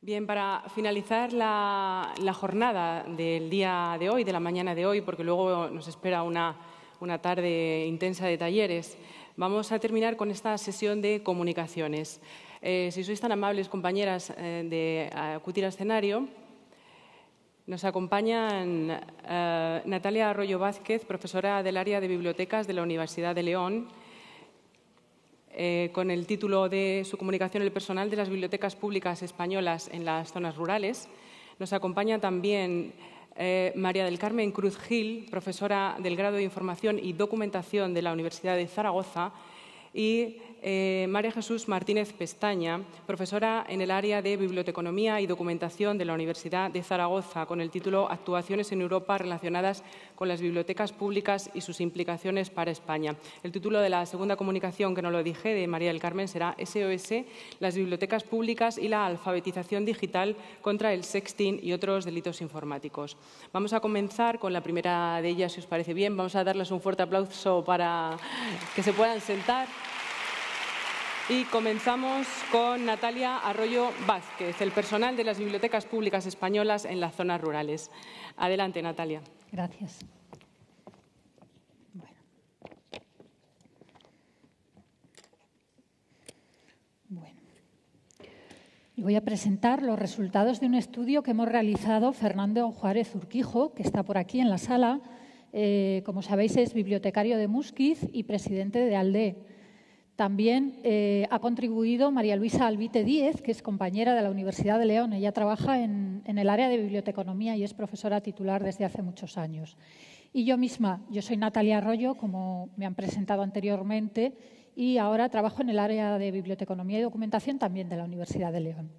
Bien, para finalizar la, jornada del día de hoy, de la mañana de hoy, porque luego nos espera una, tarde intensa de talleres, vamos a terminar con esta sesión de comunicaciones. Eh, si sois tan amables, compañeras, eh, de acudir al escenario, nos acompañan eh, Natalia Arroyo Vázquez, profesora del área de bibliotecas de la Universidad de León, eh, con el título de su comunicación El personal de las bibliotecas públicas españolas en las zonas rurales. Nos acompaña también eh, María del Carmen Cruz Gil, profesora del grado de Información y Documentación de la Universidad de Zaragoza, y eh, María Jesús Martínez Pestaña, profesora en el área de Biblioteconomía y Documentación de la Universidad de Zaragoza, con el título Actuaciones en Europa relacionadas con las bibliotecas públicas y sus implicaciones para España. El título de la segunda comunicación, que no lo dije, de María del Carmen será SOS, las bibliotecas públicas y la alfabetización digital contra el sexting y otros delitos informáticos. Vamos a comenzar con la primera de ellas, si os parece bien. Vamos a darles un fuerte aplauso para que se puedan sentar. Y comenzamos con Natalia Arroyo Vázquez, el personal de las bibliotecas públicas españolas en las zonas rurales. Adelante, Natalia. Gracias. Bueno. voy a presentar los resultados de un estudio que hemos realizado Fernando Juárez Urquijo, que está por aquí en la sala. Eh, como sabéis, es bibliotecario de Musquiz y presidente de ALDE también eh, ha contribuido María Luisa Albite Díez, que es compañera de la Universidad de León. Ella trabaja en, el área de biblioteconomía y es profesora titular desde hace muchos años. Y yo misma, yo soy Natalia Arroyo, como me han presentado anteriormente, y ahora trabajo en el área de biblioteconomía y documentación también de la Universidad de León.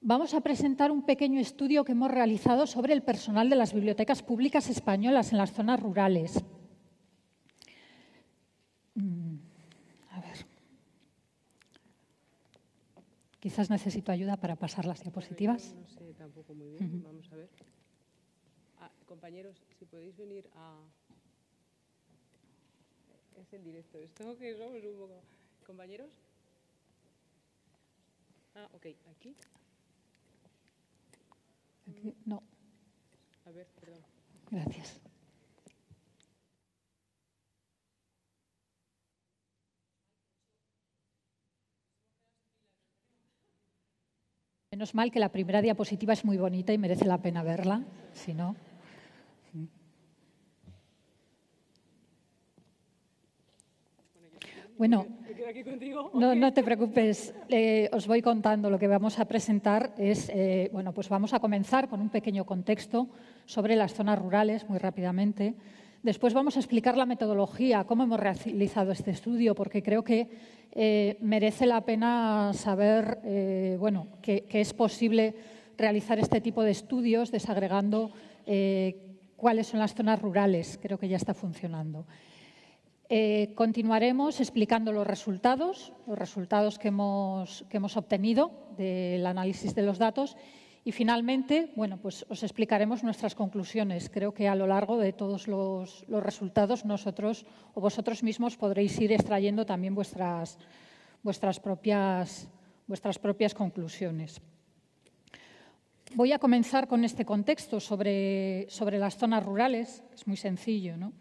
Vamos a presentar un pequeño estudio que hemos realizado sobre el personal de las bibliotecas públicas españolas en las zonas rurales. Mm. Quizás necesito ayuda para pasar las diapositivas. No sé tampoco muy bien. Vamos a ver. Ah, compañeros, si podéis venir a... Eh, es el directo. Esto que somos un poco... Compañeros. Ah, ok. Aquí. Aquí no. A ver, perdón. Gracias. Menos mal que la primera diapositiva es muy bonita y merece la pena verla, si no. Bueno, no, te preocupes, eh, os voy contando. Lo que vamos a presentar es, eh, bueno, pues vamos a comenzar con un pequeño contexto sobre las zonas rurales, muy rápidamente. Después vamos a explicar la metodología, cómo hemos realizado este estudio, porque creo que eh, merece la pena saber eh, bueno, que, es posible realizar este tipo de estudios desagregando eh, cuáles son las zonas rurales. Creo que ya está funcionando. continuaremos explicando los resultados, los resultados que hemos, que hemos obtenido del análisis de los datos y finalmente, bueno, pues os explicaremos nuestras conclusiones. Creo que a lo largo de todos los, resultados nosotros o vosotros mismos podréis ir extrayendo también vuestras, vuestras, propias, vuestras propias conclusiones. Voy a comenzar con este contexto sobre, sobre las zonas rurales. Es muy sencillo. ¿no?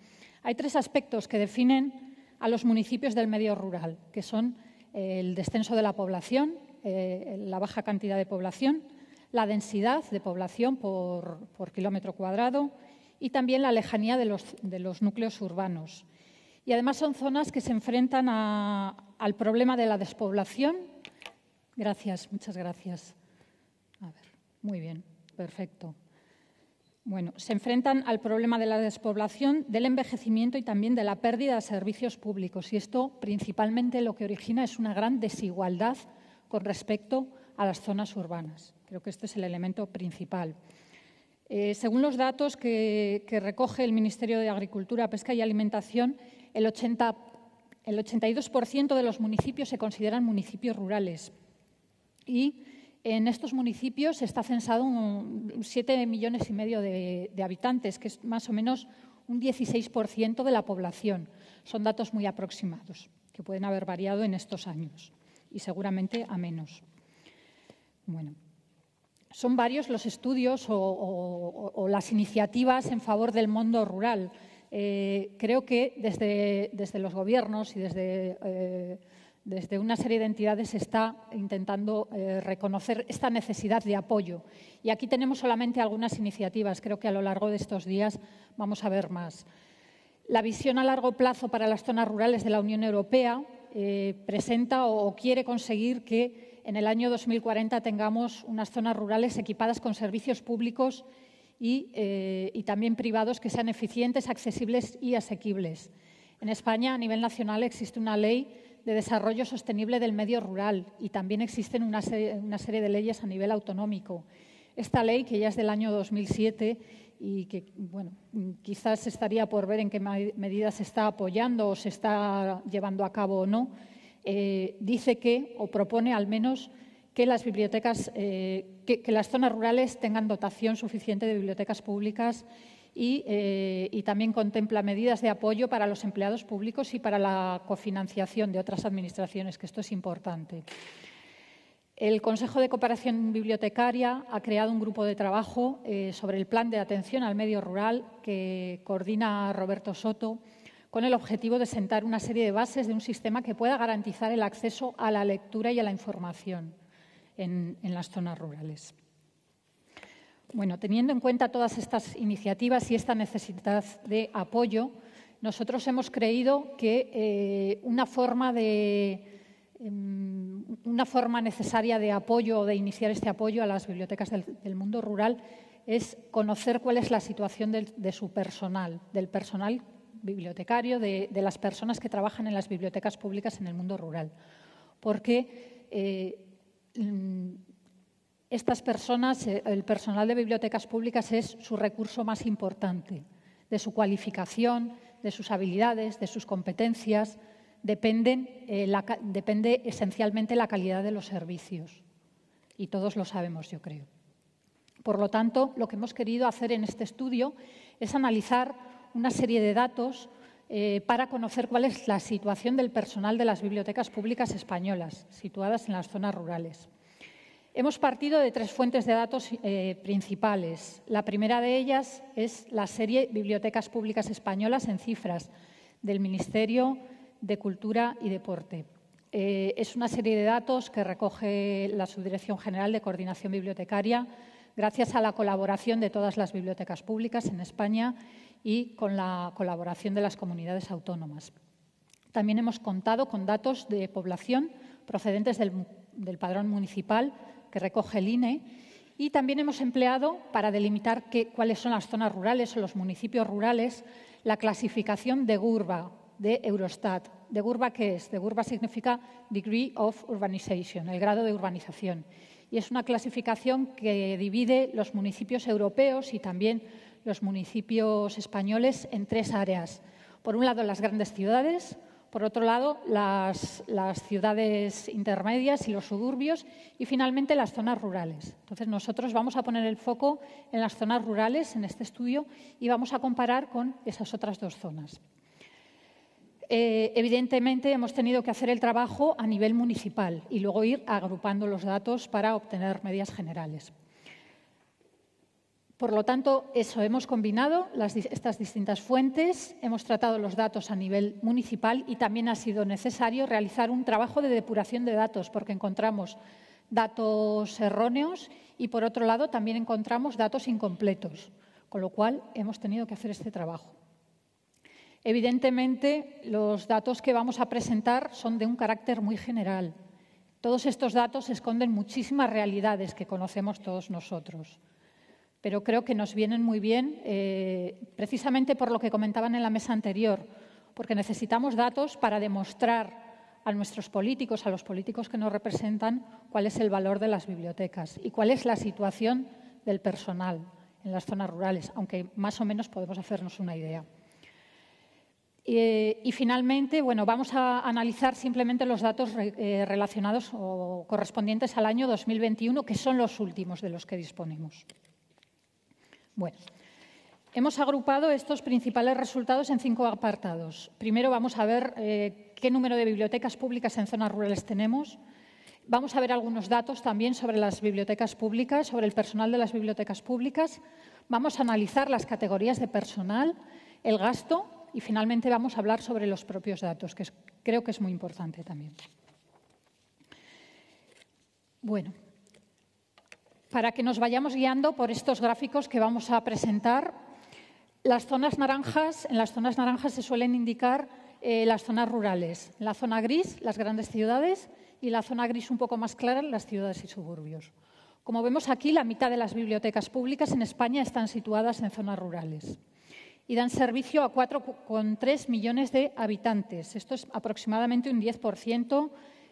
Hay tres aspectos que definen a los municipios del medio rural, que son eh, el descenso de la población, eh, la baja cantidad de población, la densidad de población por, kilómetro cuadrado y también la lejanía de los, núcleos urbanos. Y además son zonas que se enfrentan al problema de la despoblación. Gracias, muchas gracias. A ver, muy bien, perfecto. Bueno, se enfrentan al problema de la despoblación, del envejecimiento y también de la pérdida de servicios públicos. Y esto principalmente lo que origina es una gran desigualdad con respecto a las zonas urbanas. Creo que este es el elemento principal. Eh, según los datos que, recoge el Ministerio de Agricultura, Pesca y Alimentación, el, 80, el 82% de los municipios se consideran municipios rurales. Y en estos municipios está censado 7 millones y medio de, de, habitantes, que es más o menos un 16% de la población. Son datos muy aproximados, que pueden haber variado en estos años y seguramente a menos. Bueno, son varios los estudios o, las iniciativas en favor del mundo rural. Eh, creo que desde, los gobiernos y eh, desde, una serie de entidades se está intentando eh, reconocer esta necesidad de apoyo. Y aquí tenemos solamente algunas iniciativas. Creo que a lo largo de estos días vamos a ver más. La visión a largo plazo para las zonas rurales de la Unión Europea presenta o quiere conseguir que en el año 2040 tengamos unas zonas rurales equipadas con servicios públicos eh, y, también privados que sean eficientes, accesibles y asequibles. En España, a nivel nacional, existe una ley de desarrollo sostenible del medio rural y también existen una serie, de leyes a nivel autonómico. Esta ley, que ya es del año 2007 y que, bueno, quizás estaría por ver en qué medidas se está apoyando o se está llevando a cabo o no, eh, dice que, o propone al menos, que las bibliotecas, eh, que, las zonas rurales tengan dotación suficiente de bibliotecas públicas eh, y, también contempla medidas de apoyo para los empleados públicos y para la cofinanciación de otras administraciones, que esto es importante. El Consejo de Cooperación Bibliotecaria ha creado un grupo de trabajo sobre el plan de atención al medio rural que coordina Roberto Soto con el objetivo de sentar una serie de bases de un sistema que pueda garantizar el acceso a la lectura y a la información en, las zonas rurales. Bueno, teniendo en cuenta todas estas iniciativas y esta necesidad de apoyo, nosotros hemos creído que eh, una forma de, em, una forma necesaria de apoyo o de iniciar este apoyo a las bibliotecas del, mundo rural es conocer cuál es la situación de, de, su personal, del personal bibliotecario de, las personas que trabajan en las bibliotecas públicas en el mundo rural, porque eh, mm, estas personas, eh, el personal de bibliotecas públicas es su recurso más importante, de su cualificación, de sus habilidades, de sus competencias, dependen, eh, depende esencialmente la calidad de los servicios. Y todos lo sabemos, yo creo. Por lo tanto, lo que hemos querido hacer en este estudio es analizar una serie de datos eh, para conocer cuál es la situación del personal de las bibliotecas públicas españolas situadas en las zonas rurales. Hemos partido de tres fuentes de datos eh, principales. La primera de ellas es la serie Bibliotecas Públicas Españolas en cifras del Ministerio de Cultura y Deporte. Eh, es una serie de datos que recoge la Subdirección General de Coordinación Bibliotecaria gracias a la colaboración de todas las bibliotecas públicas en España y con la colaboración de las comunidades autónomas. También hemos contado con datos de población procedentes del, padrón municipal que recoge el INE y también hemos empleado para delimitar cuáles son las zonas rurales o los municipios rurales la clasificación de GURBA, de Eurostat. ¿De GURBA qué es? De GURBA significa Degree of Urbanization, el grado de urbanización. Y es una clasificación que divide los municipios europeos y también los municipios españoles en tres áreas. Por un lado, las grandes ciudades, por otro lado, las, ciudades intermedias y los suburbios y, finalmente, las zonas rurales. Entonces, nosotros vamos a poner el foco en las zonas rurales en este estudio y vamos a comparar con esas otras dos zonas. Eh, evidentemente, hemos tenido que hacer el trabajo a nivel municipal y luego ir agrupando los datos para obtener medias generales. Por lo tanto, eso, hemos combinado estas distintas fuentes, hemos tratado los datos a nivel municipal y también ha sido necesario realizar un trabajo de depuración de datos, porque encontramos datos erróneos y, por otro lado, también encontramos datos incompletos, con lo cual hemos tenido que hacer este trabajo. Evidentemente, los datos que vamos a presentar son de un carácter muy general. Todos estos datos esconden muchísimas realidades que conocemos todos nosotros pero creo que nos vienen muy bien eh, precisamente por lo que comentaban en la mesa anterior, porque necesitamos datos para demostrar a nuestros políticos, a los políticos que nos representan, cuál es el valor de las bibliotecas y cuál es la situación del personal en las zonas rurales, aunque más o menos podemos hacernos una idea. Eh, y finalmente, bueno, vamos a analizar simplemente los datos eh, relacionados o correspondientes al año 2021, que son los últimos de los que disponemos. Bueno, hemos agrupado estos principales resultados en cinco apartados. Primero vamos a ver eh, qué número de bibliotecas públicas en zonas rurales tenemos. Vamos a ver algunos datos también sobre las bibliotecas públicas, sobre el personal de las bibliotecas públicas. Vamos a analizar las categorías de personal, el gasto y finalmente vamos a hablar sobre los propios datos, que creo que es muy importante también. Bueno, para que nos vayamos guiando por estos gráficos que vamos a presentar. Las zonas naranjas, en las zonas naranjas se suelen indicar eh, las zonas rurales, la zona gris, las grandes ciudades, y la zona gris un poco más clara, las ciudades y suburbios. Como vemos aquí, la mitad de las bibliotecas públicas en España están situadas en zonas rurales y dan servicio a 4,3 millones de habitantes. Esto es aproximadamente un 10%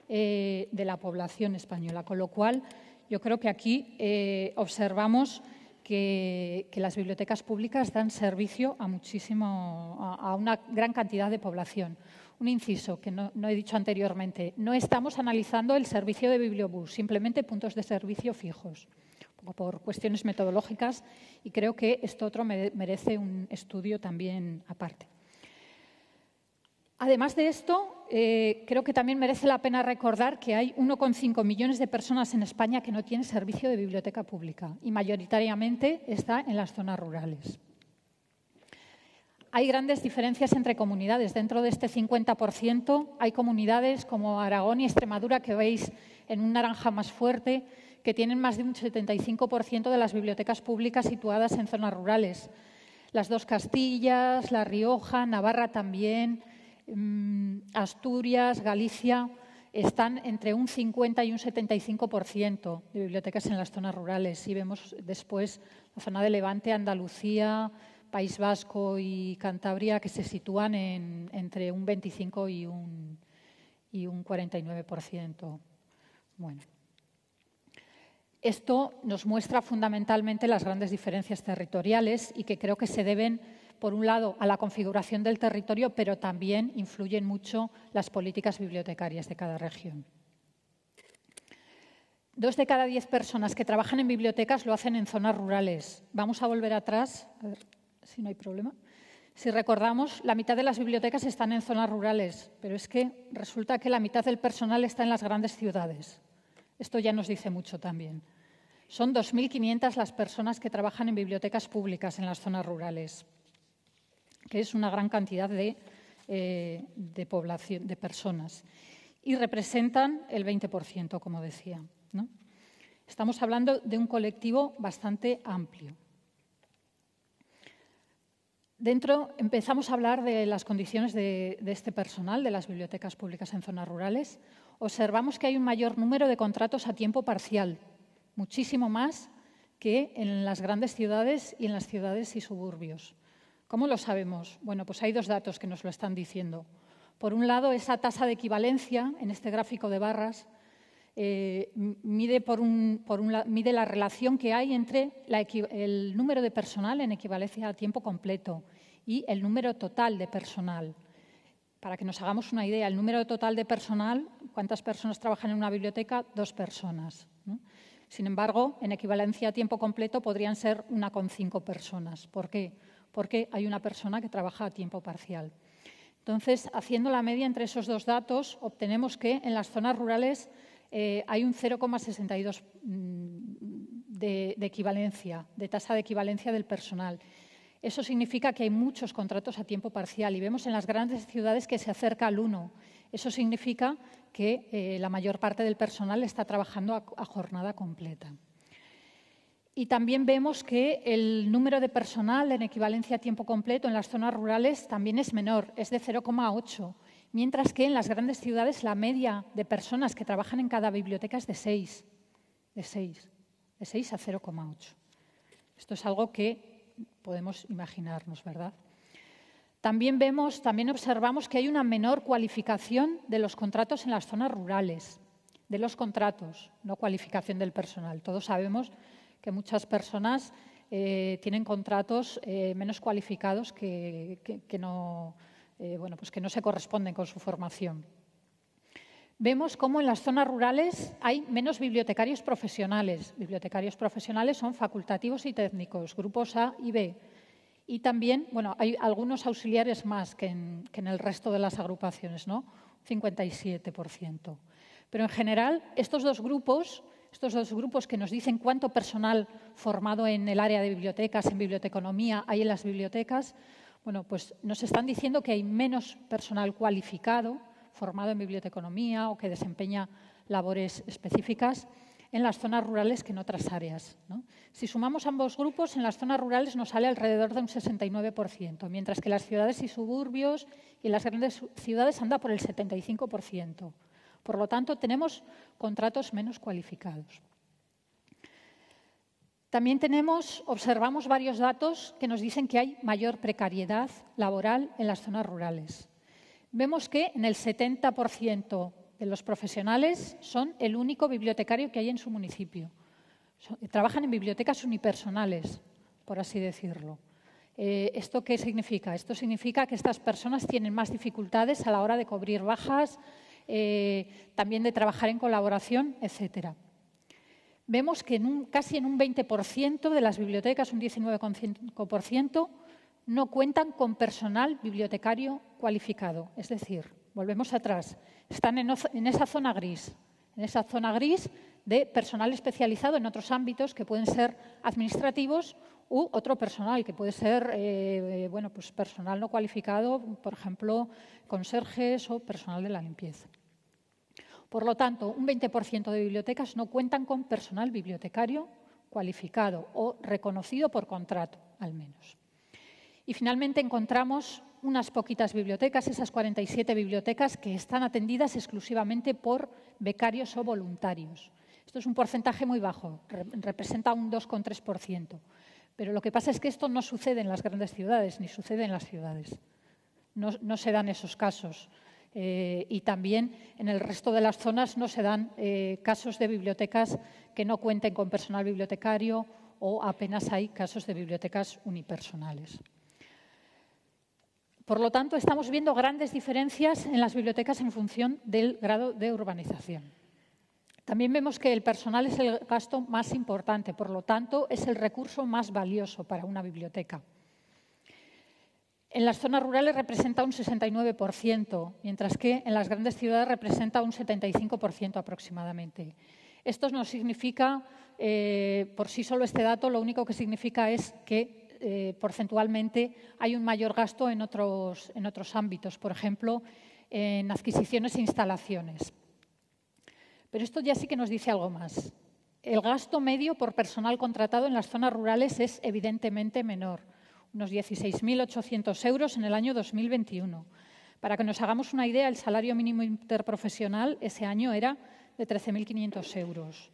eh, de la población española, con lo cual yo creo que aquí eh, observamos que, las bibliotecas públicas dan servicio a muchísimo, a, una gran cantidad de población. Un inciso que no, no, he dicho anteriormente, no estamos analizando el servicio de bibliobús, simplemente puntos de servicio fijos, por cuestiones metodológicas, y creo que esto otro merece un estudio también aparte. Además de esto, eh, creo que también merece la pena recordar que hay 1,5 millones de personas en España que no tienen servicio de biblioteca pública y mayoritariamente está en las zonas rurales. Hay grandes diferencias entre comunidades. Dentro de este 50% hay comunidades como Aragón y Extremadura que veis en un naranja más fuerte, que tienen más de un 75% de las bibliotecas públicas situadas en zonas rurales. Las dos Castillas, La Rioja, Navarra también, Mm, Asturias, Galicia, están entre un 50 y un 75% de bibliotecas en las zonas rurales. Y vemos después la zona de Levante, Andalucía, País Vasco y Cantabria, que se sitúan entre un 25 y un, y un 49%. Bueno. Esto nos muestra fundamentalmente las grandes diferencias territoriales y que creo que se deben por un lado, a la configuración del territorio, pero también influyen mucho las políticas bibliotecarias de cada región. Dos de cada diez personas que trabajan en bibliotecas lo hacen en zonas rurales. Vamos a volver atrás, a ver si no hay problema. Si recordamos, la mitad de las bibliotecas están en zonas rurales, pero es que resulta que la mitad del personal está en las grandes ciudades. Esto ya nos dice mucho también. Son 2.500 las personas que trabajan en bibliotecas públicas en las zonas rurales que es una gran cantidad de, eh, personas. Y representan el 20%, como decía. Estamos hablando de un colectivo bastante amplio. Dentro empezamos a hablar de las condiciones de, este personal de las bibliotecas públicas en zonas rurales. Observamos que hay un mayor número de contratos a tiempo parcial, muchísimo más que en las grandes ciudades y en las ciudades y suburbios. ¿Cómo lo sabemos? Bueno, pues hay dos datos que nos lo están diciendo. Por un lado, esa tasa de equivalencia en este gráfico de barras eh, mide, la relación que hay entre el número de personal en equivalencia a tiempo completo y el número total de personal. Para que nos hagamos una idea, el número total de personal, ¿cuántas personas trabajan en una biblioteca? Dos personas. Sin embargo, en equivalencia a tiempo completo podrían ser una con cinco personas. ¿Por qué? porque hay una persona que trabaja a tiempo parcial. Entonces, haciendo la media entre esos dos datos, obtenemos que en las zonas rurales eh, hay un 0,62 mm, de, de equivalencia, de tasa de equivalencia del personal. Eso significa que hay muchos contratos a tiempo parcial y vemos en las grandes ciudades que se acerca al 1. Eso significa que eh, la mayor parte del personal está trabajando a jornada completa. Y también vemos que el número de personal en equivalencia a tiempo completo en las zonas rurales también es menor, es de 0,8, mientras que en las grandes ciudades la media de personas que trabajan en cada biblioteca es de 6, de 6, de a 0,8. Esto es algo que podemos imaginarnos, ¿verdad? También vemos, también observamos que hay una menor cualificación de los contratos en las zonas rurales, de los contratos, no cualificación del personal. Todos sabemos que muchas personas eh, tienen contratos eh, menos cualificados que, no, eh, bueno, pues que no se corresponden con su formación. Vemos cómo en las zonas rurales hay menos bibliotecarios profesionales. Bibliotecarios profesionales son facultativos y técnicos, grupos A y B. Y también, bueno, hay algunos auxiliares más que en, el resto de las agrupaciones, ¿no? 57%. Pero en general, estos dos grupos estos dos grupos que nos dicen cuánto personal formado en el área de bibliotecas, en biblioteconomía, hay en las bibliotecas, bueno, pues nos están diciendo que hay menos personal cualificado formado en biblioteconomía o que desempeña labores específicas en las zonas rurales que en otras áreas. Si sumamos ambos grupos, en las zonas rurales nos sale alrededor de un 69%, mientras que en las ciudades y suburbios y las grandes ciudades anda por el 75%. Por lo tanto, tenemos contratos menos cualificados. También tenemos, observamos varios datos que nos dicen que hay mayor precariedad laboral en las zonas rurales. Vemos que en el 70% de los profesionales son el único bibliotecario que hay en su municipio. Eh, trabajan en bibliotecas unipersonales, por así decirlo. Eh, ¿Esto qué significa? Esto significa que estas personas tienen más dificultades a la hora de cubrir bajas, eh, también de trabajar en colaboración, etcétera. Vemos que en casi en un 20% de las bibliotecas, un 19,5%, no cuentan con personal bibliotecario cualificado. Es decir, volvemos atrás, están en esa zona gris, en esa zona gris de personal especializado en otros ámbitos que pueden ser administrativos u otro personal, que puede ser eh, eh, bueno, pues personal no cualificado, por ejemplo, conserjes o personal de la limpieza. Por lo tanto, un 20% de bibliotecas no cuentan con personal bibliotecario cualificado o reconocido por contrato, al menos. Y finalmente encontramos unas poquitas bibliotecas, esas 47 bibliotecas que están atendidas exclusivamente por becarios o voluntarios. Esto es un porcentaje muy bajo, representa un 2,3%. Pero lo que pasa es que esto no sucede en las grandes ciudades, ni sucede en las ciudades. No, se dan esos casos. Eh, y también en el resto de las zonas no se dan eh, casos de bibliotecas que no cuenten con personal bibliotecario o apenas hay casos de bibliotecas unipersonales. Por lo tanto, estamos viendo grandes diferencias en las bibliotecas en función del grado de urbanización. También vemos que el personal es el gasto más importante, por lo tanto, es el recurso más valioso para una biblioteca. En las zonas rurales representa un 69%, mientras que en las grandes ciudades representa un 75% aproximadamente. Esto no significa, eh, por sí solo este dato, lo único que significa es que eh, porcentualmente hay un mayor gasto en otros ámbitos, por ejemplo, en adquisiciones e instalaciones. Pero esto ya sí que nos dice algo más. El gasto medio por personal contratado en las zonas rurales es evidentemente menor, unos 16.800 euros en el año 2021. Para que nos hagamos una idea, el salario mínimo interprofesional ese año era de 13.500 euros.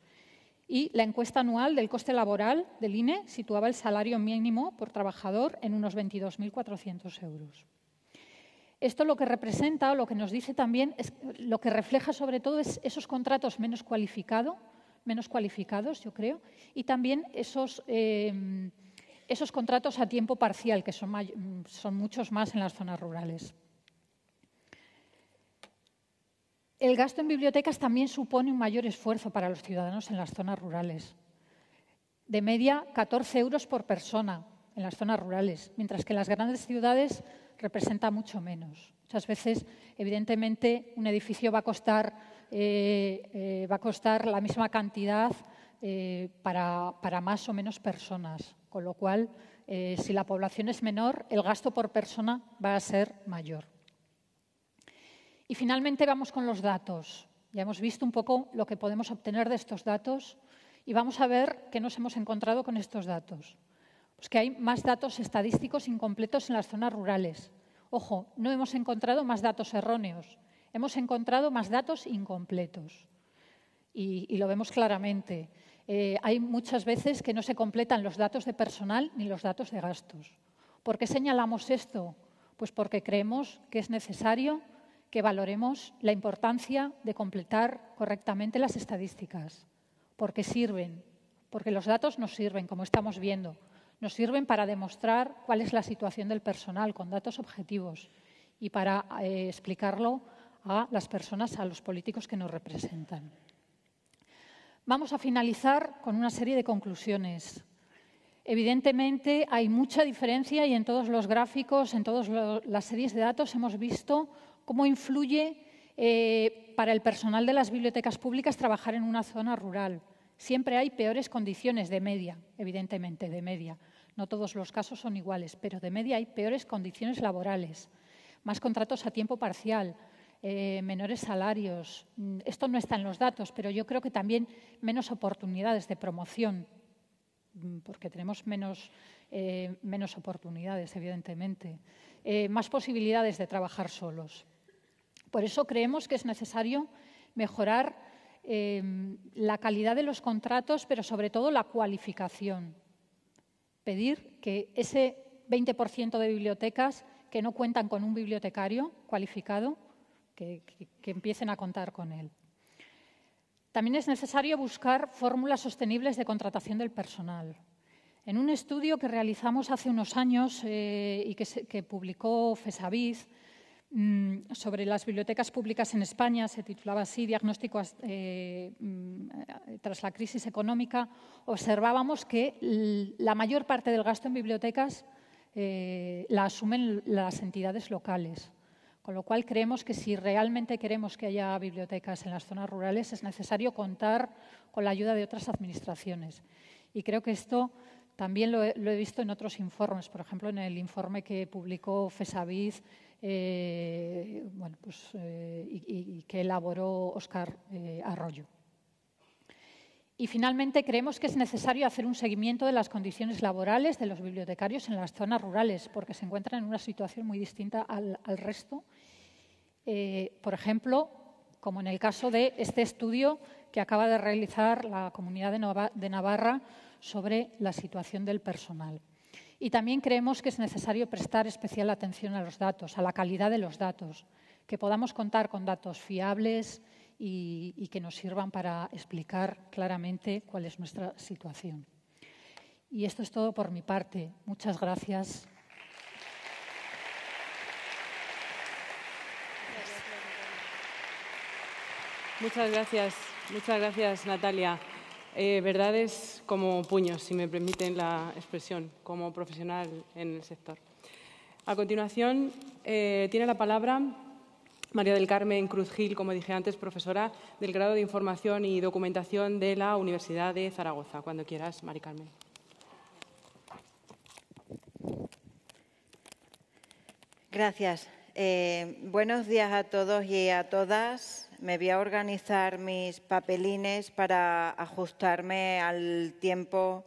Y la encuesta anual del coste laboral del INE situaba el salario mínimo por trabajador en unos 22.400 euros. Esto lo que representa o lo que nos dice también, es, lo que refleja sobre todo es esos contratos menos, menos cualificados, yo creo, y también esos, eh, contratos a tiempo parcial, que son, son muchos más en las zonas rurales. El gasto en bibliotecas también supone un mayor esfuerzo para los ciudadanos en las zonas rurales. De media, 14 euros por persona en las zonas rurales, mientras que en las grandes ciudades representa mucho menos. Muchas veces, evidentemente, un edificio va a costar, eh, eh, va a costar la misma cantidad eh, para, más o menos personas, con lo cual, si la población es menor, el gasto por persona va a ser mayor. Y finalmente vamos con los datos. Ya hemos visto un poco lo que podemos obtener de estos datos y vamos a ver qué nos hemos encontrado con estos datos que hay más datos estadísticos incompletos en las zonas rurales. Ojo, no hemos encontrado más datos erróneos, hemos encontrado más datos incompletos. Y, lo vemos claramente. Eh, hay muchas veces que no se completan los datos de personal ni los datos de gastos. ¿Por qué señalamos esto? Pues porque creemos que es necesario que valoremos la importancia de completar correctamente las estadísticas, porque sirven, porque los datos nos sirven, como estamos viendo, nos sirven para demostrar cuál es la situación del personal con datos objetivos y para eh, explicarlo a las personas, a los políticos que nos representan. Vamos a finalizar con una serie de conclusiones. Evidentemente hay mucha diferencia y en todos los gráficos, en todas las series de datos hemos visto cómo influye eh, para el personal de las bibliotecas públicas trabajar en una zona rural. Siempre hay peores condiciones de media, evidentemente, de media. No todos los casos son iguales, pero de media hay peores condiciones laborales, más contratos a tiempo parcial, eh, menores salarios. Mm, esto no está en los datos, pero yo creo que también menos oportunidades de promoción, mm, porque tenemos menos, eh, oportunidades, evidentemente. Eh, más posibilidades de trabajar solos. Por eso creemos que es necesario mejorar la calidad de los contratos, pero sobre todo la cualificación pedir que ese 20% de bibliotecas que no cuentan con un bibliotecario cualificado, que, empiecen a contar con él. También es necesario buscar fórmulas sostenibles de contratación del personal. En un estudio que realizamos hace unos años eh, y que, que, publicó FESAVIZ, Mm, sobre las bibliotecas públicas en España, se titulaba así, diagnóstico eh, mm, tras la crisis económica, observábamos que la mayor parte del gasto en bibliotecas eh, la asumen las entidades locales. Con lo cual creemos que si realmente queremos que haya bibliotecas en las zonas rurales es necesario contar con la ayuda de otras administraciones. Y creo que esto también lo he, visto en otros informes, por ejemplo en el informe que publicó FESAVID eh, pues, eh, y, que elaboró Oscar eh, Arroyo. Y finalmente creemos que es necesario hacer un seguimiento de las condiciones laborales de los bibliotecarios en las zonas rurales, porque se encuentran en una situación muy distinta al resto. por ejemplo, como en el caso de este estudio que acaba de realizar la Comunidad de, Navarra sobre la situación del personal. Y también creemos que es necesario prestar especial atención a los datos, a la calidad de los datos, que podamos contar con datos fiables y, que nos sirvan para explicar claramente cuál es nuestra situación. Y esto es todo por mi parte. Muchas gracias. Muchas gracias, muchas gracias Natalia. Eh, verdades como puños, si me permiten la expresión, como profesional en el sector. A continuación, eh, tiene la palabra María del Carmen Cruz Gil, como dije antes, profesora del grado de Información y Documentación de la Universidad de Zaragoza. Cuando quieras, María Carmen. Gracias. Eh, buenos días a todos y a todas me voy a organizar mis papelines para ajustarme al tiempo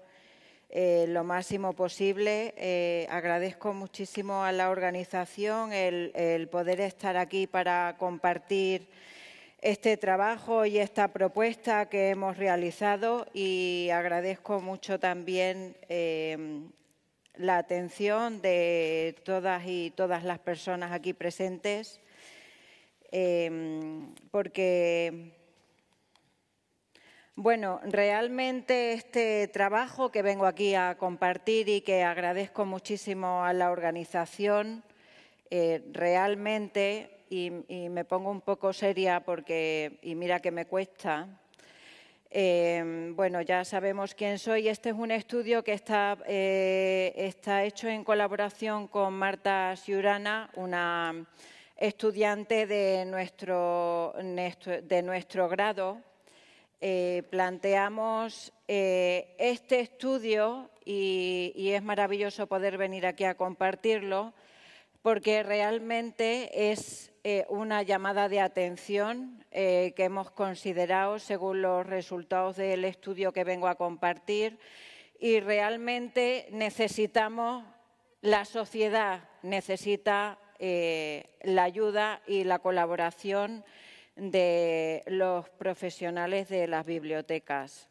eh, lo máximo posible. Eh, agradezco muchísimo a la organización el, poder estar aquí para compartir este trabajo y esta propuesta que hemos realizado y agradezco mucho también eh, la atención de todas y todas las personas aquí presentes Em, porque, bueno, realmente este trabajo que vengo aquí a compartir y que agradezco muchísimo a la organización, eh, realmente, y, me pongo un poco seria porque, y mira que me cuesta, em, bueno, ya sabemos quién soy. Este es un estudio que está, eh, está hecho en colaboración con Marta Siurana, una Estudiante de nuestro, de nuestro grado, eh, planteamos eh, este estudio y, es maravilloso poder venir aquí a compartirlo porque realmente es eh, una llamada de atención que hemos considerado según los resultados del estudio que vengo a compartir y realmente necesitamos, la sociedad necesita eh, la ayuda y la colaboración de los profesionales de las bibliotecas.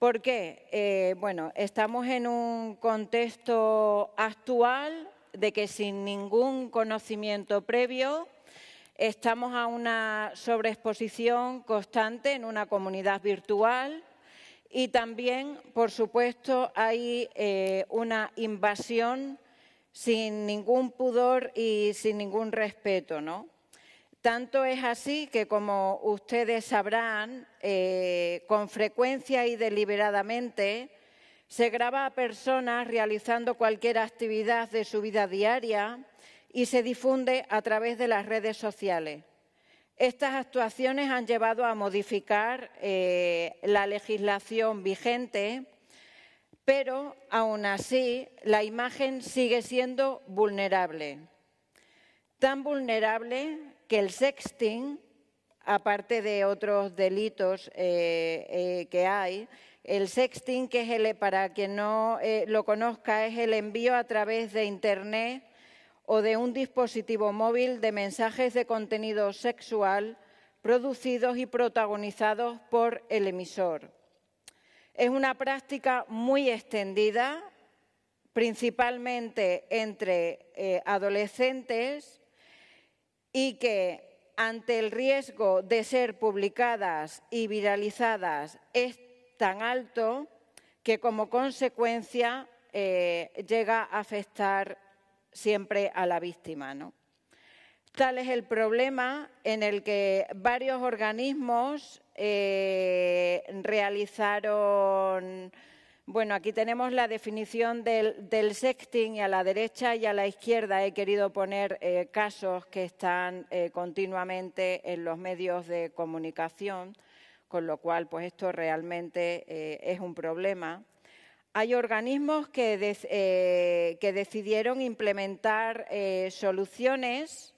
¿Por qué? Eh, bueno, estamos en un contexto actual de que sin ningún conocimiento previo estamos a una sobreexposición constante en una comunidad virtual y también, por supuesto, hay eh, una invasión sin ningún pudor y sin ningún respeto, ¿no? Tanto es así que, como ustedes sabrán, eh, con frecuencia y deliberadamente se graba a personas realizando cualquier actividad de su vida diaria y se difunde a través de las redes sociales. Estas actuaciones han llevado a modificar eh, la legislación vigente pero aún así la imagen sigue siendo vulnerable. Tan vulnerable que el sexting, aparte de otros delitos eh, eh, que hay, el sexting, que es el, para quien no eh, lo conozca, es el envío a través de Internet o de un dispositivo móvil de mensajes de contenido sexual producidos y protagonizados por el emisor. Es una práctica muy extendida, principalmente entre eh, adolescentes y que ante el riesgo de ser publicadas y viralizadas es tan alto que como consecuencia eh, llega a afectar siempre a la víctima. Tal es el problema en el que varios organismos eh, realizaron. Bueno, aquí tenemos la definición del, del, sexting y a la derecha y a la izquierda he querido poner eh, casos que están eh, continuamente en los medios de comunicación, con lo cual pues esto realmente es un problema. Hay organismos que decidieron implementar soluciones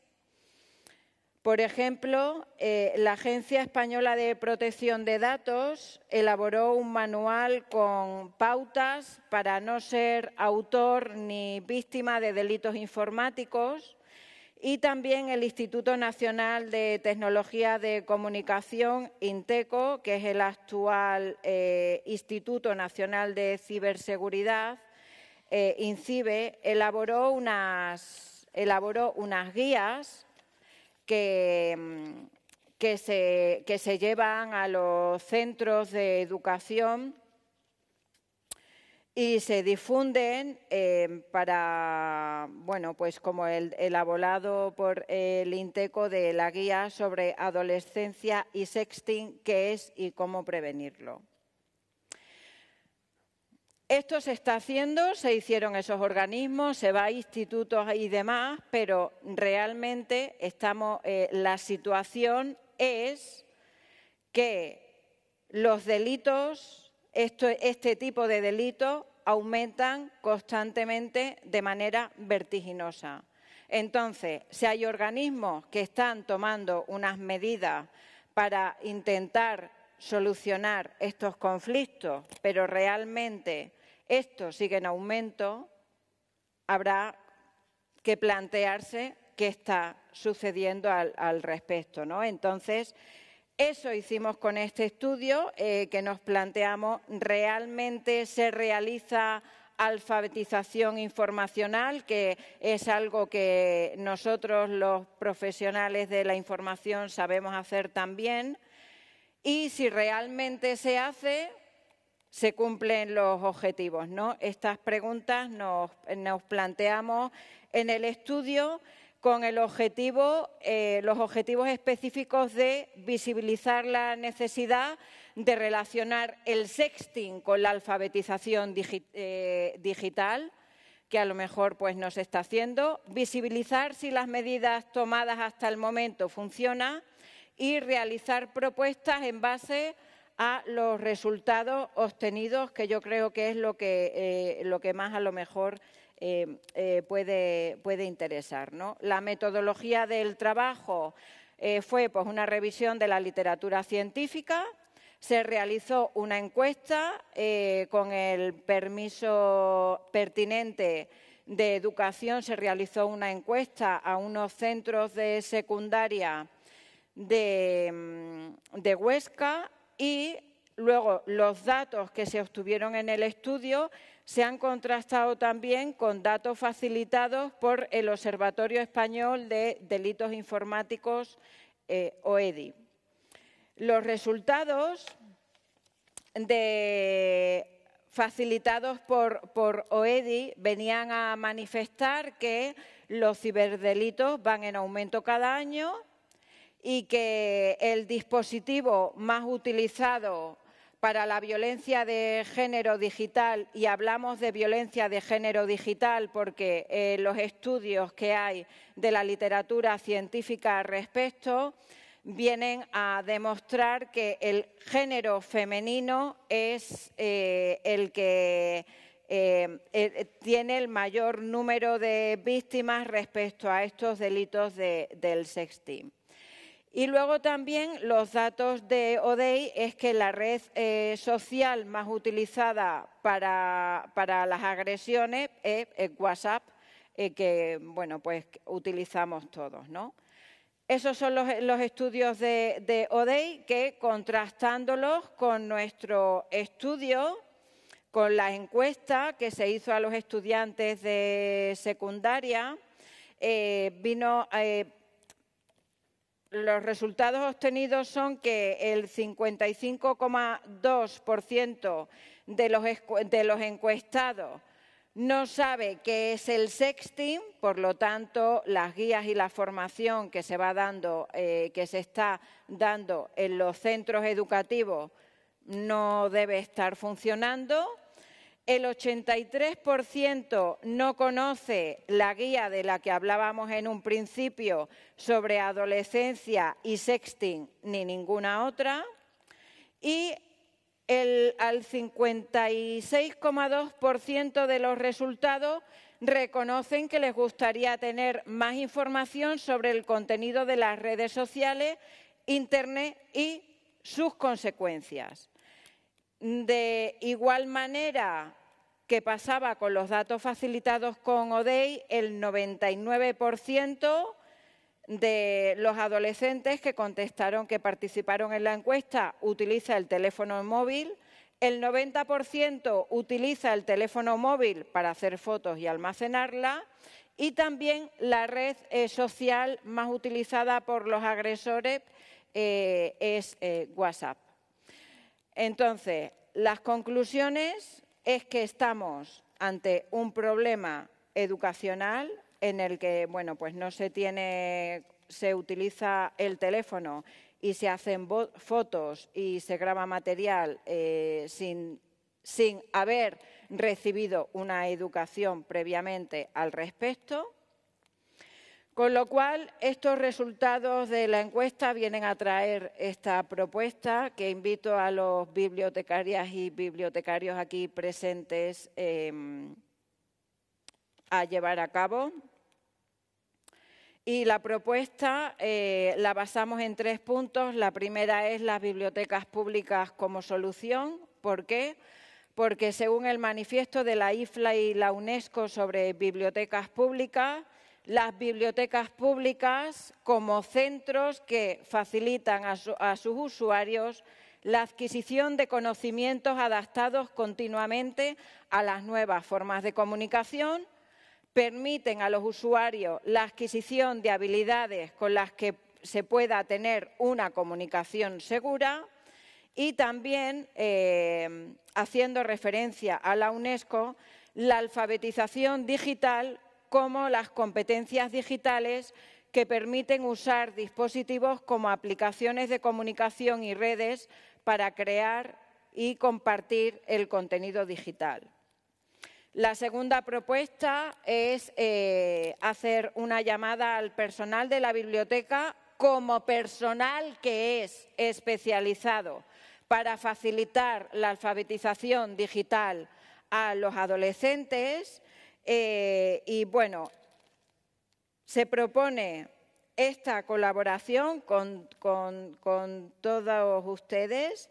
por ejemplo, eh, la Agencia Española de Protección de Datos elaboró un manual con pautas para no ser autor ni víctima de delitos informáticos y también el Instituto Nacional de Tecnología de Comunicación, INTECO, que es el actual eh, Instituto Nacional de Ciberseguridad, eh, INCIBE, elaboró unas guías Mm, que, se, llevan a los centros de educación y se difunden eh, para, bueno, pues como el elaborado por el INTECO de la guía sobre adolescencia y sexting, qué es y cómo prevenirlo. Esto se está haciendo, se hicieron esos organismos, se va a institutos y demás, pero realmente estamos, eh, la situación es que los delitos, este tipo de delitos, aumentan constantemente de manera vertiginosa. Entonces, si hay organismos que están tomando unas medidas para intentar solucionar estos conflictos, pero realmente esto sigue en aumento, habrá que plantearse qué está sucediendo al, respecto. ¿no? Entonces, eso hicimos con este estudio eh, que nos planteamos, ¿realmente se realiza alfabetización informacional, que es algo que nosotros los profesionales de la información sabemos hacer también? y si realmente se hace, se cumplen los objetivos. ¿no? Estas preguntas nos, planteamos en el estudio con el objetivo, eh, los objetivos específicos de visibilizar la necesidad de relacionar el sexting con la alfabetización eh, digital, que a lo mejor pues, no se está haciendo, visibilizar si las medidas tomadas hasta el momento funcionan y realizar propuestas en base a los resultados obtenidos, que yo creo que es lo que, eh, más a lo mejor eh, eh, puede, interesar. La metodología del trabajo fue pues, una revisión de la literatura científica, se realizó una encuesta con el permiso pertinente de educación, se realizó una encuesta a unos centros de secundaria Mm, de, Huesca y luego los datos que se obtuvieron en el estudio se han contrastado también con datos facilitados por el Observatorio Español de Delitos Informáticos, eh, OEDI. Los resultados de, facilitados por, por OEDI venían a manifestar que los ciberdelitos van en aumento cada año, y que el dispositivo más utilizado para la violencia de género digital, y hablamos de violencia de género digital porque eh, los estudios que hay de la literatura científica al respecto vienen a demostrar que el género femenino es eh, el que eh, tiene el mayor número de víctimas respecto a estos delitos del sexting. Y luego también los datos de ODEI es que la red eh, social más utilizada para, las agresiones es, WhatsApp, eh, que bueno, pues utilizamos todos, ¿no? Esos son los, estudios de, ODEI que contrastándolos con nuestro estudio, con la encuesta que se hizo a los estudiantes de secundaria, eh, vino eh, los resultados obtenidos son que el 55,2% de los, de los encuestados no sabe qué es el sexting, por lo tanto, las guías y la formación que se va dando, eh, que se está dando en los centros educativos no debe estar funcionando. El 83% no conoce la guía de la que hablábamos en un principio sobre adolescencia y sexting ni ninguna otra. Y el, al 56,2% de los resultados reconocen que les gustaría tener más información sobre el contenido de las redes sociales, Internet y sus consecuencias. De igual manera que pasaba con los datos facilitados con ODEI, el 99% de los adolescentes que contestaron que participaron en la encuesta utiliza el teléfono móvil, el 90% utiliza el teléfono móvil para hacer fotos y almacenarla y también la red eh, social más utilizada por los agresores eh, es eh, WhatsApp. Entonces, las conclusiones es que estamos ante un problema educacional en el que, bueno, pues no se tiene, se utiliza el teléfono y se hacen fotos y se graba material eh, sin haber recibido una educación previamente al respecto. Con lo cual, estos resultados de la encuesta vienen a traer esta propuesta que invito a los bibliotecarias y bibliotecarios aquí presentes em, a llevar a cabo. Y la propuesta eh, la basamos en tres puntos. La primera es las bibliotecas públicas como solución. ¿Por qué? Porque según el manifiesto de la IFLA y la UNESCO sobre bibliotecas públicas, las bibliotecas públicas como centros que facilitan a, sus usuarios la adquisición de conocimientos adaptados continuamente a las nuevas formas de comunicación, permiten a los usuarios la adquisición de habilidades con las que se pueda tener una comunicación segura y también, eh, haciendo referencia a la UNESCO, la alfabetización digital como las competencias digitales que permiten usar dispositivos como aplicaciones de comunicación y redes para crear y compartir el contenido digital. La segunda propuesta es eh, hacer una llamada al personal de la biblioteca como personal que es especializado para facilitar la alfabetización digital a los adolescentes eh, y bueno, se propone esta colaboración con, todos ustedes.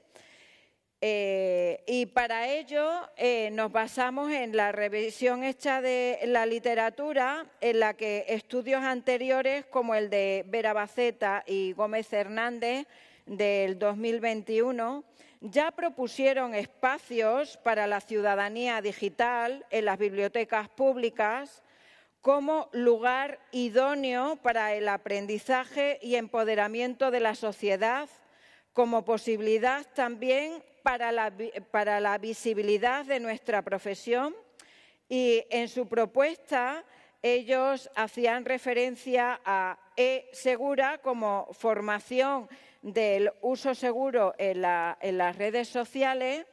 Eh, y para ello eh, nos basamos en la revisión hecha de la literatura, en la que estudios anteriores como el de Vera Baceta y Gómez Hernández del 2021 ya propusieron espacios para la ciudadanía digital en las bibliotecas públicas como lugar idóneo para el aprendizaje y empoderamiento de la sociedad, como posibilidad también para la, visibilidad de nuestra profesión. Y en su propuesta ellos hacían referencia a e-Segura como formación del uso seguro en, las redes sociales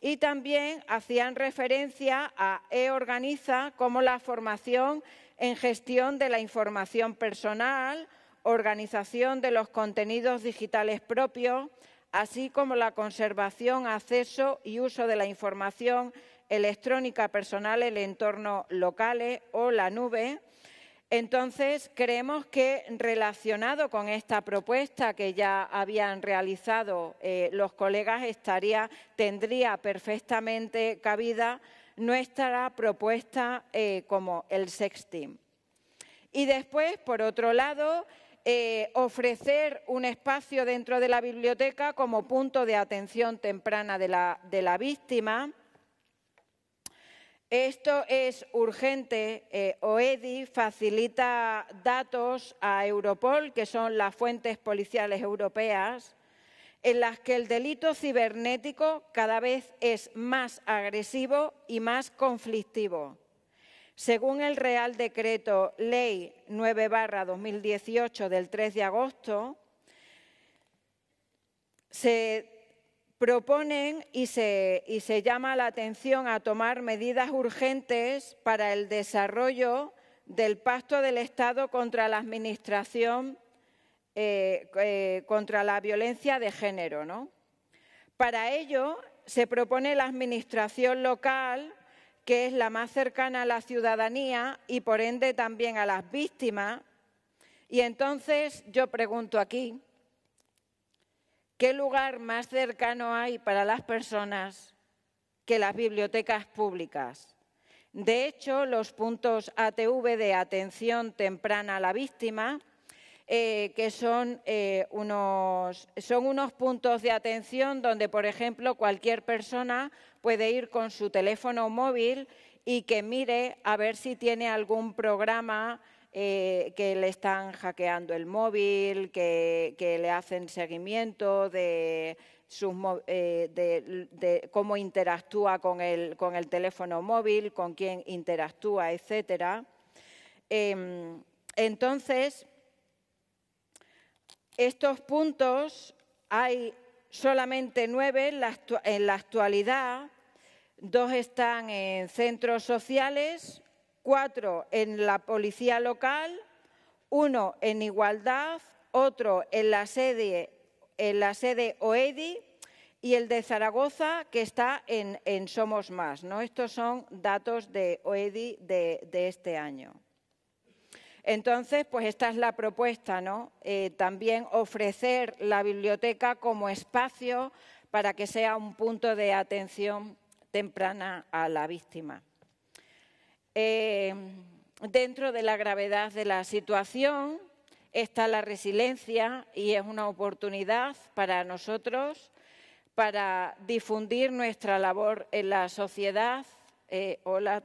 y también hacían referencia a eOrganiza como la formación en gestión de la información personal, organización de los contenidos digitales propios, así como la conservación, acceso y uso de la información electrónica personal en entornos locales o la nube, entonces, creemos que relacionado con esta propuesta que ya habían realizado eh, los colegas, tendría perfectamente cabida nuestra propuesta eh, como el team. Y después, por otro lado, eh, ofrecer un espacio dentro de la biblioteca como punto de atención temprana de la víctima esto es urgente. Eh, OEDI facilita datos a Europol, que son las fuentes policiales europeas, en las que el delito cibernético cada vez es más agresivo y más conflictivo. Según el Real Decreto Ley 9-2018 del 3 de agosto, se proponen y se, llama la atención a tomar medidas urgentes para el desarrollo del pacto del Estado contra la Administración, eh, eh, contra la violencia de género. ¿no? Para ello, se propone la Administración local, que es la más cercana a la ciudadanía y, por ende, también a las víctimas. Y entonces yo pregunto aquí, ¿Qué lugar más cercano hay para las personas que las bibliotecas públicas? De hecho, los puntos ATV de atención temprana a la víctima, eh, que son, eh, unos, son unos puntos de atención donde, por ejemplo, cualquier persona puede ir con su teléfono móvil y que mire a ver si tiene algún programa eh, que le están hackeando el móvil, que, le hacen seguimiento de, eh, cómo interactúa con el, teléfono móvil, con quién interactúa, etcétera. Em, entonces, estos puntos hay solamente nueve en la actualidad, dos están en centros sociales, cuatro en la policía local, uno en igualdad, otro en la sede, en la sede OEDI y el de Zaragoza, que está en, Somos Más. ¿no? Estos son datos de OEDI de, este año. Entonces, pues esta es la propuesta, ¿no? Eh, también ofrecer la biblioteca como espacio para que sea un punto de atención temprana a la víctima. Eh, dentro de la gravedad de la situación está la resiliencia y es una oportunidad para nosotros para difundir nuestra labor en la sociedad. Eh, hola,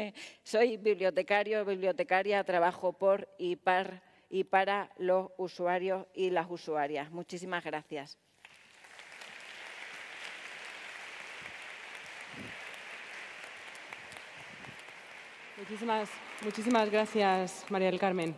soy bibliotecario, bibliotecaria, trabajo por y, par, y para los usuarios y las usuarias. Muchísimas gracias. Muchísimas, gracias, María del Carmen.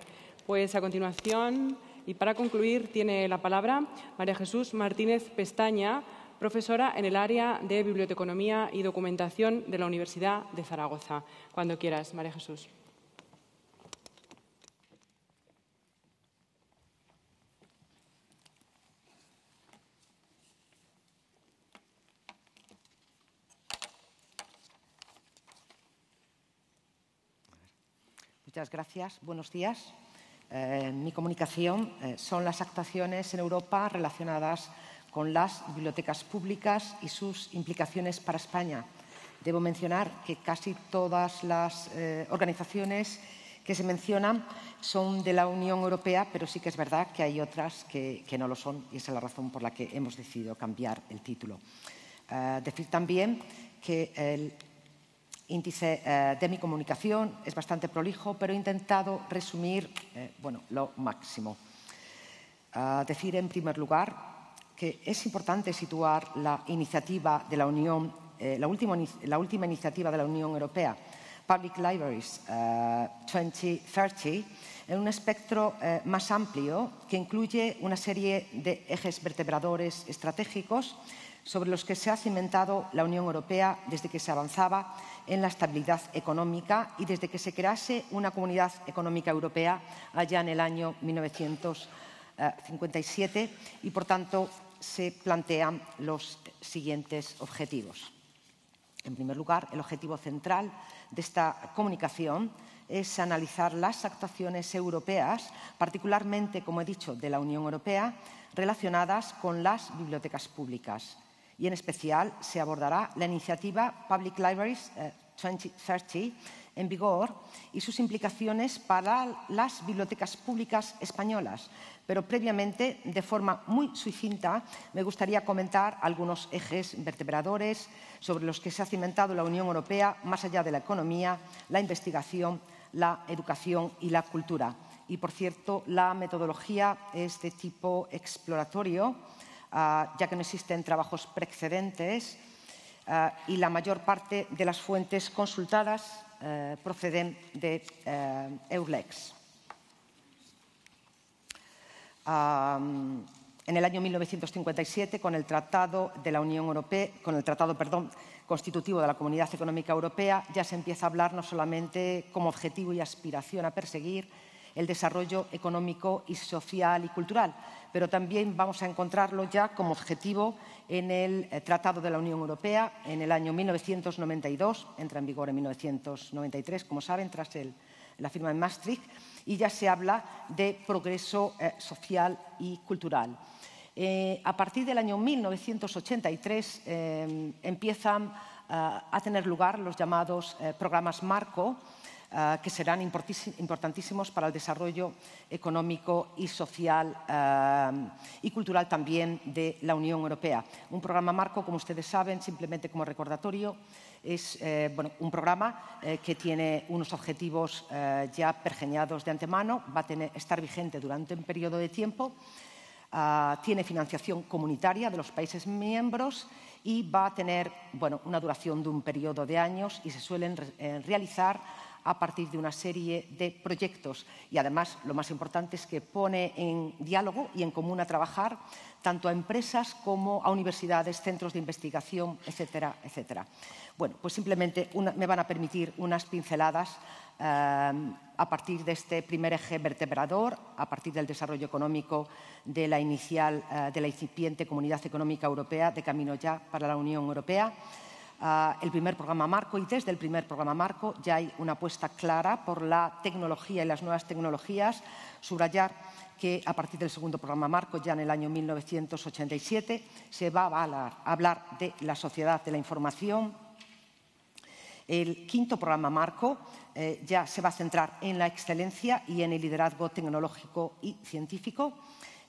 Pues a continuación, y para concluir, tiene la palabra María Jesús Martínez Pestaña, profesora en el área de Biblioteconomía y Documentación de la Universidad de Zaragoza. Cuando quieras, María Jesús. Muchas gracias. Buenos días. Eh, mi comunicación eh, son las actuaciones en Europa relacionadas con las bibliotecas públicas y sus implicaciones para España. Debo mencionar que casi todas las eh, organizaciones que se mencionan son de la Unión Europea, pero sí que es verdad que hay otras que, que no lo son y esa es la razón por la que hemos decidido cambiar el título. decir también que el índice eh, de mi comunicación, es bastante prolijo, pero he intentado resumir eh, bueno, lo máximo. Ah, decir en primer lugar que es importante situar la iniciativa de la Unión, eh, la última iniciativa de la Unión Europea Public Libraries 2030 eh, en un espectro eh, más amplio que incluye una serie de ejes vertebradores estratégicos sobre los que se ha cimentado la Unión Europea desde que se avanzaba en la estabilidad económica y desde que se crease una comunidad económica europea allá en el año 1957 y, por tanto, se plantean los siguientes objetivos. En primer lugar, el objetivo central de esta comunicación es analizar las actuaciones europeas, particularmente, como he dicho, de la Unión Europea, relacionadas con las bibliotecas públicas. Y en especial se abordará la iniciativa Public Libraries 2030 eh, en vigor y sus implicaciones para las bibliotecas públicas españolas. Pero previamente, de forma muy sucinta, me gustaría comentar algunos ejes vertebradores sobre los que se ha cimentado la Unión Europea, más allá de la economía, la investigación, la educación y la cultura. Y, por cierto, la metodología es de tipo exploratorio, ah, ya que no existen trabajos precedentes ah, y la mayor parte de las fuentes consultadas eh, proceden de eh, Eulex. en el año 1957, con el Tratado de la Unión Europea, con el Tratado, constitutivo de la Comunidad Económica Europea, ya se empieza a hablar no solamente como objetivo y aspiración a perseguir el desarrollo económico y social y cultural, pero también vamos a encontrarlo ya como objetivo en el eh, Tratado de la Unión Europea en el año 1992, entra en vigor en 1993, como saben, tras la firma de Maastricht, y ya se habla de progreso eh, social y cultural. Eh, a partir del año 1983 empiezan a tener lugar los llamados programas marco, Ah, que serán importantísimos para el desarrollo económico y social ah, y cultural también de la Unión Europea. Un programa marco, como ustedes saben, simplemente como recordatorio, es eh, un programa eh, que tiene unos objetivos eh, ya pergeñados de antemano, va a estar vigente durante un periodo de tiempo, ah, tiene financiación comunitaria de los países miembros y va a tener una duración de un periodo de años y se suelen realizar a partir de una serie de proyectos. Y además, lo más importante es que pone en diálogo y en común a trabajar tanto a empresas como a universidades, centros de investigación, etcétera, etcétera. Bueno, pues simplemente me van a permitir unas pinceladas eh, a partir de este primer eje vertebrador, a partir del desarrollo económico de la inicial, eh, de la incipiente Comunidad Económica Europea de camino ya para la Unión Europea. Ah, el primer programa marco y desde el primer programa marco ya hay una apuesta clara por la tecnología y las nuevas tecnologías. Subrayar que a partir del segundo programa marco, ya en el año 1987, se va a hablar, de la sociedad de la información. El quinto programa marco eh, ya se va a centrar en la excelencia y en el liderazgo tecnológico y científico.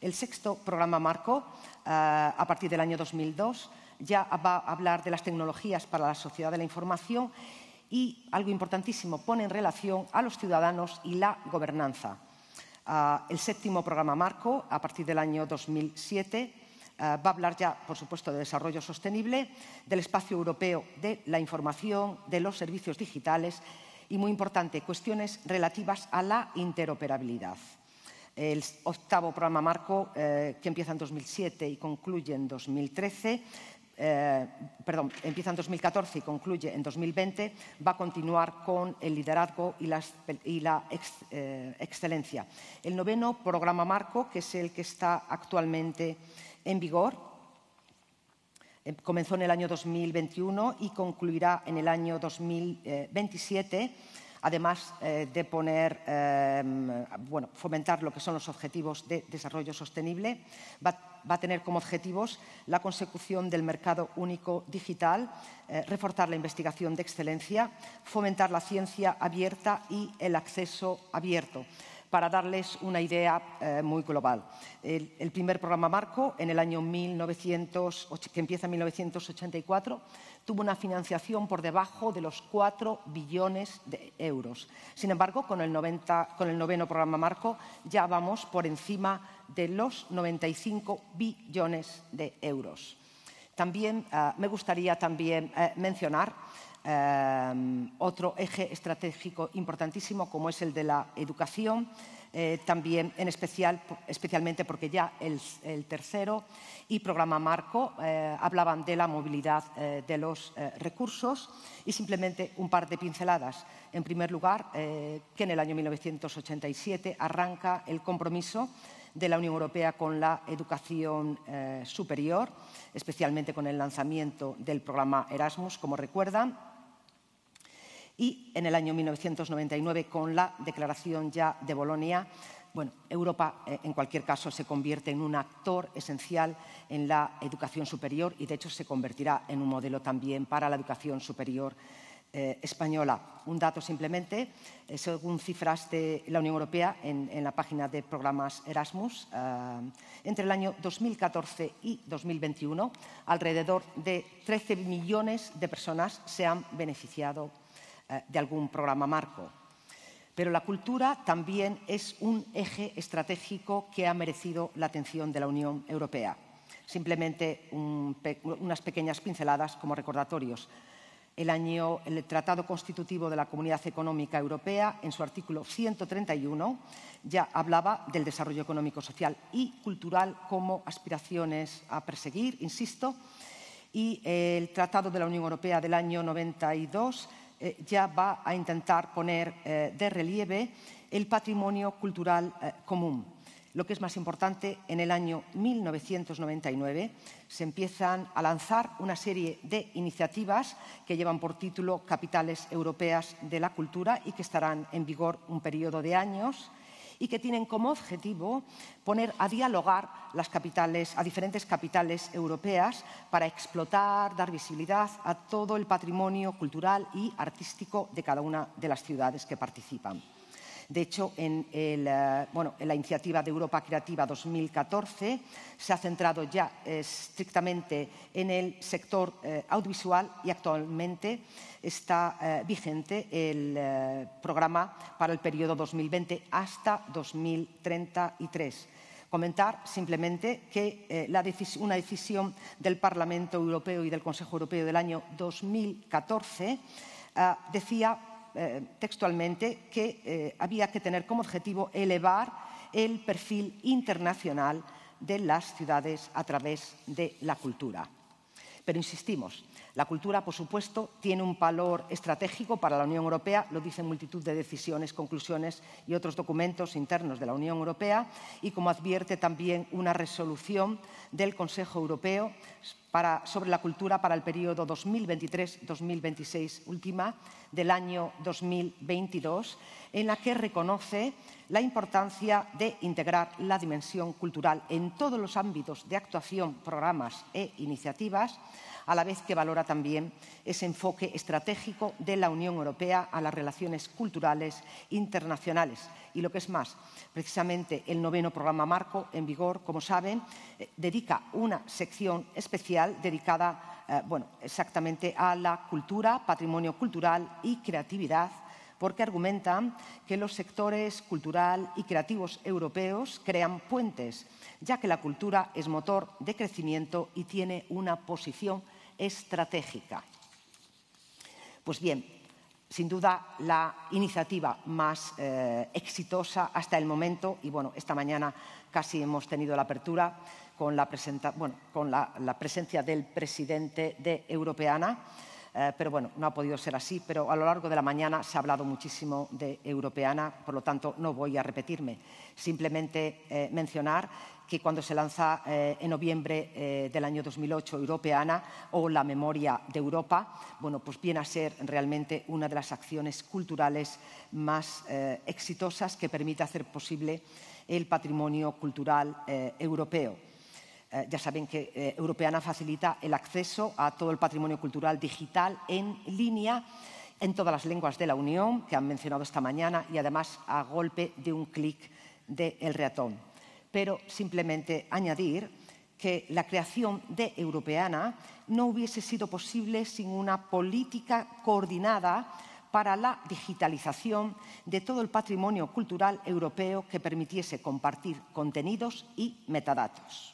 El sexto programa marco, ah, a partir del año 2002, ya va a hablar de las tecnologías para la sociedad de la información y, algo importantísimo, pone en relación a los ciudadanos y la gobernanza. Ah, el séptimo programa marco, a partir del año 2007, ah, va a hablar ya, por supuesto, de desarrollo sostenible, del espacio europeo de la información, de los servicios digitales y, muy importante, cuestiones relativas a la interoperabilidad. El octavo programa marco, eh, que empieza en 2007 y concluye en 2013, eh, perdón, empieza en 2014 y concluye en 2020, va a continuar con el liderazgo y, la eh, excelencia. El noveno programa marco, que es el que está actualmente en vigor, em, comenzó en el año 2021 y concluirá en el año 2027 además eh, de poner, em, bueno, fomentar lo que son los objetivos de desarrollo sostenible, va va a tener como objetivos la consecución del mercado único digital, eh, reforzar la investigación de excelencia, fomentar la ciencia abierta y el acceso abierto para darles una idea eh, muy global. El, primer programa Marco, en el año que empieza en 1984, tuvo una financiación por debajo de los 4 billones de euros. Sin embargo, con el, con el noveno programa Marco ya vamos por encima de los 95 billones de euros. También eh, me gustaría también eh, mencionar eh, otro eje estratégico importantísimo como es el de la educación, también en especial, especialmente porque ya el, el tercero y programa marco hablaban de la movilidad de los recursos y simplemente un par de pinceladas. En primer lugar, que en el año 1987 arranca el compromiso de la Unión Europea con la educación eh, superior, especialmente con el lanzamiento del programa Erasmus, como recuerdan, y en el año 1999 con la declaración ya de Bolonia. Bueno, Europa, eh, en cualquier caso, se convierte en un actor esencial en la educación superior y, de hecho, se convertirá en un modelo también para la educación superior eh, española. Un dato simplemente, eh, según cifras de la Unión Europea en, la página de programas Erasmus, eh, entre el año 2014 y 2021, alrededor de 13 millones de personas se han beneficiado de algún programa marco. Pero la cultura también es un eje estratégico que ha merecido la atención de la Unión Europea. Simplemente unas pequeñas pinceladas como recordatorios el, Tratado Constitutivo de la Comunidad Económica Europea, en su artículo 131, ya hablaba del desarrollo económico, social y cultural como aspiraciones a perseguir, insisto, y el Tratado de la Unión Europea del año 92 eh, ya va a intentar poner eh, de relieve el patrimonio cultural eh, común lo que es más importante, en el año 1999 se empiezan a lanzar una serie de iniciativas que llevan por título Capitales Europeas de la Cultura y que estarán en vigor un periodo de años y que tienen como objetivo poner a dialogar las capitales, a diferentes capitales europeas para explotar, dar visibilidad a todo el patrimonio cultural y artístico de cada una de las ciudades que participan. De hecho, eh, en, la iniciativa de Europa Creativa 2014 se ha centrado ya eh, estrictamente en el sector eh, audiovisual y actualmente está vigente el programa para el periodo 2020 hasta 2033 comentar simplemente que una decisión del Parlamento Europeo y del Consejo Europeo del año 2014 ah, decía eh, textualmente que eh, había que tener como objetivo elevar el perfil internacional de las ciudades a través de la cultura. Pero insistimos, la cultura, por supuesto, tiene un valor estratégico para la Unión Europea, lo dicen multitud de decisiones, conclusiones y otros documentos internos de la Unión Europea, y como advierte también una resolución del Consejo Europeo sobre la cultura para el periodo 2023-2026, última del año 2022, en la que reconoce la importancia de integrar la dimensión cultural en todos los ámbitos de actuación, programas e iniciativas a la vez que valora también ese enfoque estratégico de la Unión Europea a las relaciones culturales internacionales. Y lo que es más, precisamente el noveno programa marco en vigor, como saben, eh, dedica una sección especial dedicada eh, exactamente a la cultura, patrimonio cultural y creatividad porque argumentan que los sectores cultural y creativos europeos crean puentes, ya que la cultura es motor de crecimiento y tiene una posición estratégica. Pues bien, sin duda la iniciativa más eh, exitosa hasta el momento, y bueno, esta mañana casi hemos tenido la apertura con la, presencia del presidente de Europeana, eh, pero bueno, no ha podido ser así, pero a lo largo de la mañana se ha hablado muchísimo de Europeana, por lo tanto no voy a repetirme, simplemente eh, mencionar que cuando se lanza eh, en noviembre eh, del año 2008 Europeana o La Memoria de Europa, pues viene a ser realmente una de las acciones culturales más eh, exitosas que permite hacer posible el patrimonio cultural europeo. ya saben que Europeana facilita el acceso a todo el patrimonio cultural digital en línea en todas las lenguas de la Unión que han mencionado esta mañana y además a golpe de un clic del reatón pero simplemente añadir que la creación de Europeana no hubiese sido posible sin una política coordinada para la digitalización de todo el patrimonio cultural europeo que permitiese compartir contenidos y metadatos.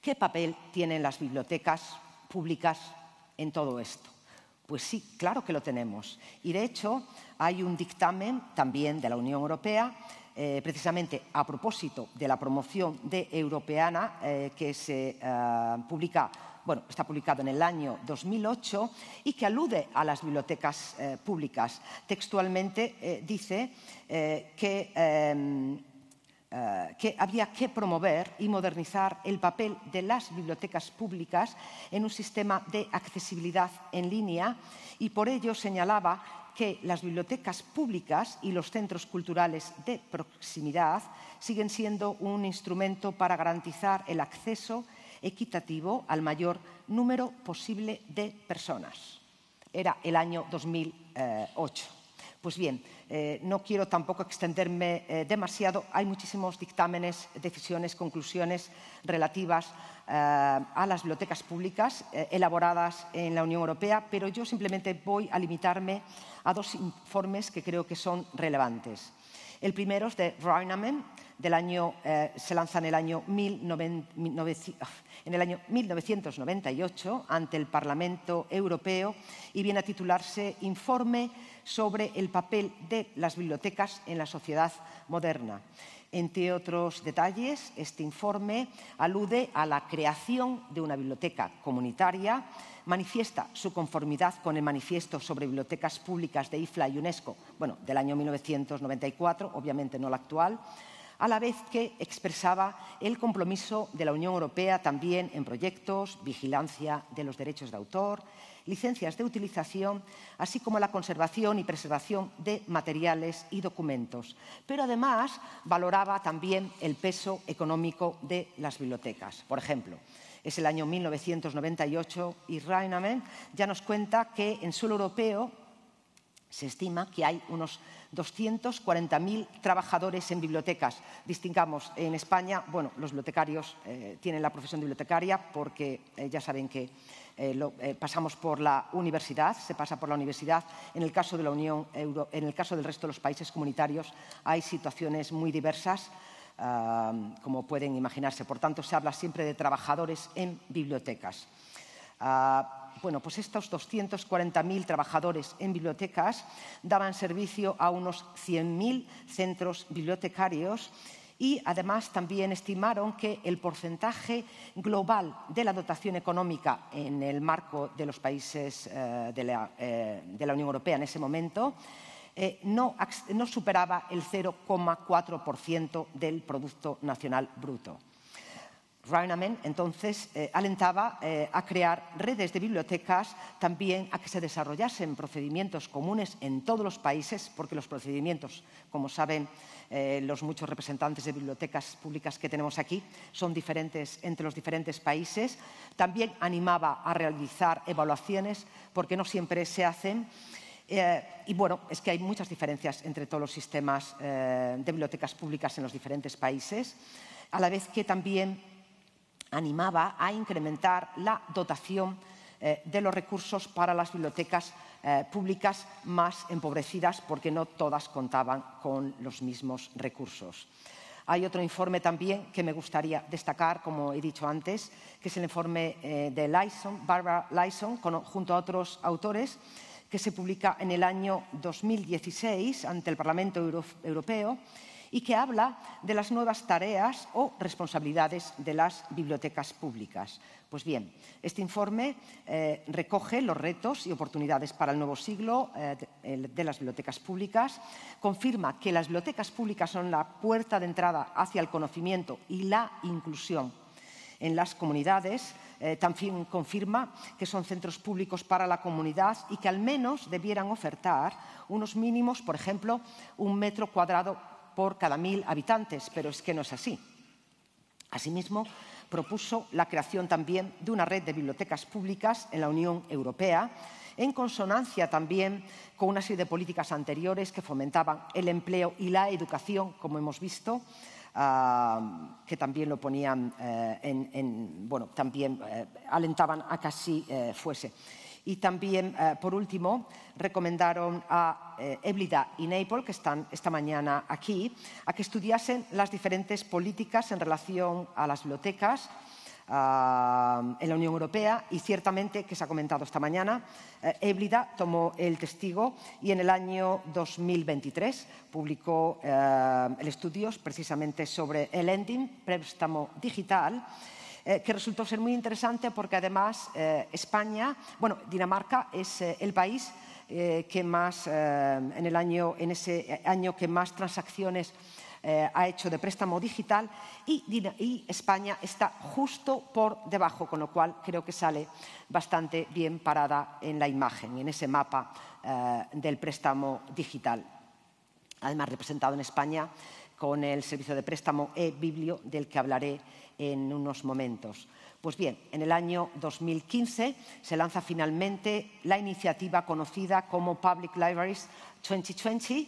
¿Qué papel tienen las bibliotecas públicas en todo esto? Pues sí, claro que lo tenemos. Y de hecho hay un dictamen también de la Unión Europea eh, precisamente a propósito de la promoción de Europeana eh, que se eh, publica bueno, está publicado en el año 2008 y que alude a las bibliotecas públicas. Textualmente dice que, em, que, había que promover y modernizar el papel de las bibliotecas públicas en un sistema de accesibilidad en línea y por ello señalaba que las bibliotecas públicas y los centros culturales de proximidad siguen siendo un instrumento para garantizar el acceso equitativo al mayor número posible de personas. Era el año 2008. Pues bien, eh, no quiero tampoco extenderme eh, demasiado. Hay muchísimos dictámenes, decisiones, conclusiones relativas eh, a las bibliotecas públicas elaboradas en la Unión Europea, pero yo simplemente voy a limitarme a dos informes que creo que son relevantes. El primero es de Rheinament, año, eh, se lanza en el año, 1998 ah, ante el Parlamento Europeo y viene a titularse Informe sobre el papel de las bibliotecas en la sociedad moderna. Entre otros detalles, este informe alude a la creación de una biblioteca comunitaria, manifiesta su conformidad con el manifiesto sobre bibliotecas públicas de IFLA y UNESCO, bueno, del año 1994, obviamente no la actual, a la vez que expresaba el compromiso de la Unión Europea también en proyectos, vigilancia de los derechos de autor, licencias de utilización, así como la conservación y preservación de materiales y documentos. Pero además valoraba también el peso económico de las bibliotecas. Por ejemplo, es el año 1998 y Rainamen ya nos cuenta que en suelo europeo se estima que hay unos 240.000 trabajadores en bibliotecas. Distingamos, en España, bueno, los bibliotecarios eh, tienen la profesión de bibliotecaria porque eh, ya saben que eh, pasamos por la universidad, se pasa por la universidad. En el caso de la Unión en el caso del resto de los países comunitarios, hay situaciones muy diversas, ah, como pueden imaginarse. Por tanto, se habla siempre de trabajadores en bibliotecas. Ah, bueno, pues estos 240.000 trabajadores en bibliotecas daban servicio a unos 100.000 centros bibliotecarios y además también estimaron que el porcentaje global de la dotación económica en el marco de los países eh, eh, de, la, Unión Europea en ese momento eh, no, no superaba el 0,4% del Producto Nacional Bruto. Reinemann entonces eh, alentaba eh, a crear redes de bibliotecas, también a que se desarrollasen procedimientos comunes en todos los países, porque los procedimientos, como saben eh, los muchos representantes de bibliotecas públicas que tenemos aquí, son diferentes entre los diferentes países. También animaba a realizar evaluaciones, porque no siempre se hacen. y bueno, es que hay muchas diferencias entre todos los sistemas de bibliotecas públicas en los diferentes países, a la vez que también animaba a incrementar la dotación eh, de los recursos para las bibliotecas eh, públicas más empobrecidas porque no todas contaban con los mismos recursos. Hay otro informe también que me gustaría destacar, como he dicho antes, que es el informe eh, de Barbara Lyson, junto a otros autores, que se publica en el año 2016 ante el Parlamento Europeo y que habla de las nuevas tareas o responsabilidades de las bibliotecas públicas. Pues bien, este informe eh, recoge los retos y oportunidades para el nuevo siglo eh, de, las bibliotecas públicas, confirma que las bibliotecas públicas son la puerta de entrada hacia el conocimiento y la inclusión en las comunidades. Eh, también confirma que son centros públicos para la comunidad y que al menos debieran ofertar unos mínimos, por ejemplo, un metro cuadrado por cada mil habitantes, pero es que no es así. Asimismo, propuso la creación también de una red de bibliotecas públicas en la Unión Europea, en consonancia también con una serie de políticas anteriores que fomentaban el empleo y la educación, como hemos visto, ah, que también lo ponían eh, en, bueno, también eh, alentaban a que así eh, fuese. Y también, eh, por último, recomendaron a eh, EBLIDA y Naples, que están esta mañana aquí, a que estudiasen las diferentes políticas en relación a las bibliotecas ah, en la Unión Europea y ciertamente, que se ha comentado esta mañana, eh, EBLIDA tomó el testigo y en el año 2023 publicó el estudio precisamente sobre el ending, préstamo digital, eh, que resultó ser muy interesante porque además eh, España, bueno, Dinamarca es eh, el país que más, en, el año, ese año que más transacciones ha hecho de préstamo digital y, y, España está justo por debajo, con lo cual creo que sale bastante bien parada en la imagen, en ese mapa del préstamo digital. Además, representado en España con el servicio de préstamo e del que hablaré en unos momentos. Pues bien, en el año 2015 se lanza finalmente la iniciativa conocida como Public Libraries 2020,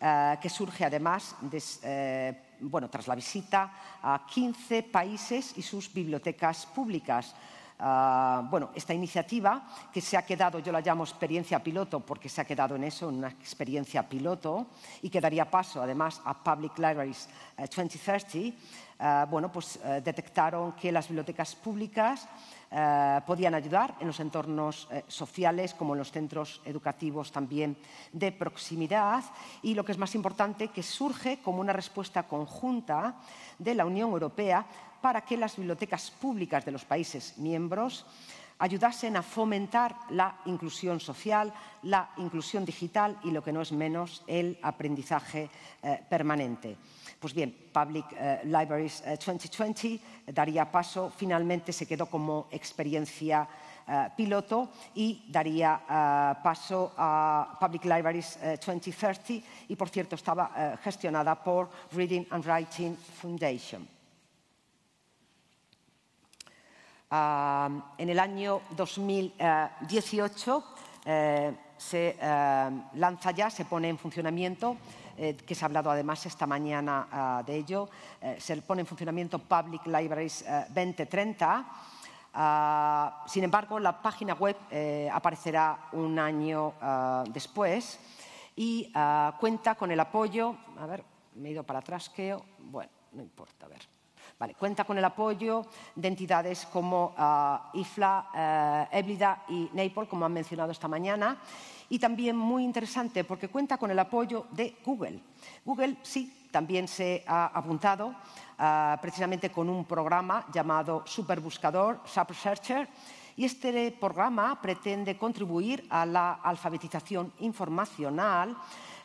eh, que surge además de, eh, bueno, tras la visita a 15 países y sus bibliotecas públicas. Ah, bueno, esta iniciativa que se ha quedado, yo la llamo experiencia piloto porque se ha quedado en eso, una experiencia piloto y que daría paso además a Public Libraries 2030, eh, eh, bueno, pues eh, detectaron que las bibliotecas públicas eh, podían ayudar en los entornos sociales como en los centros educativos también de proximidad y lo que es más importante que surge como una respuesta conjunta de la Unión Europea para que las bibliotecas públicas de los países miembros ayudasen a fomentar la inclusión social, la inclusión digital y, lo que no es menos, el aprendizaje eh, permanente. Pues bien, Public eh, Libraries 2020 eh, daría paso, finalmente se quedó como experiencia piloto y daría paso a Public Libraries 2030 y, por cierto, estaba gestionada por Reading and Writing Foundation. Ah, en el año 2018 eh, eh, se eh, lanza ya, se pone en funcionamiento que se ha hablado además esta mañana ah, de ello, se pone en funcionamiento Public Libraries 2030. Ah, sin embargo, la página web aparecerá un año después y cuenta con el apoyo. A ver, me he ido para atrás, creo. Bueno, no importa, a ver cuenta con el apoyo de entidades como ah, IFLA, eh, EBLIDA y NAPOL, como han mencionado esta mañana. Y también muy interesante porque cuenta con el apoyo de Google. Google sí, también se ha apuntado ah, precisamente con un programa llamado Superbuscador, Subsearcher. Y este programa pretende contribuir a la alfabetización informacional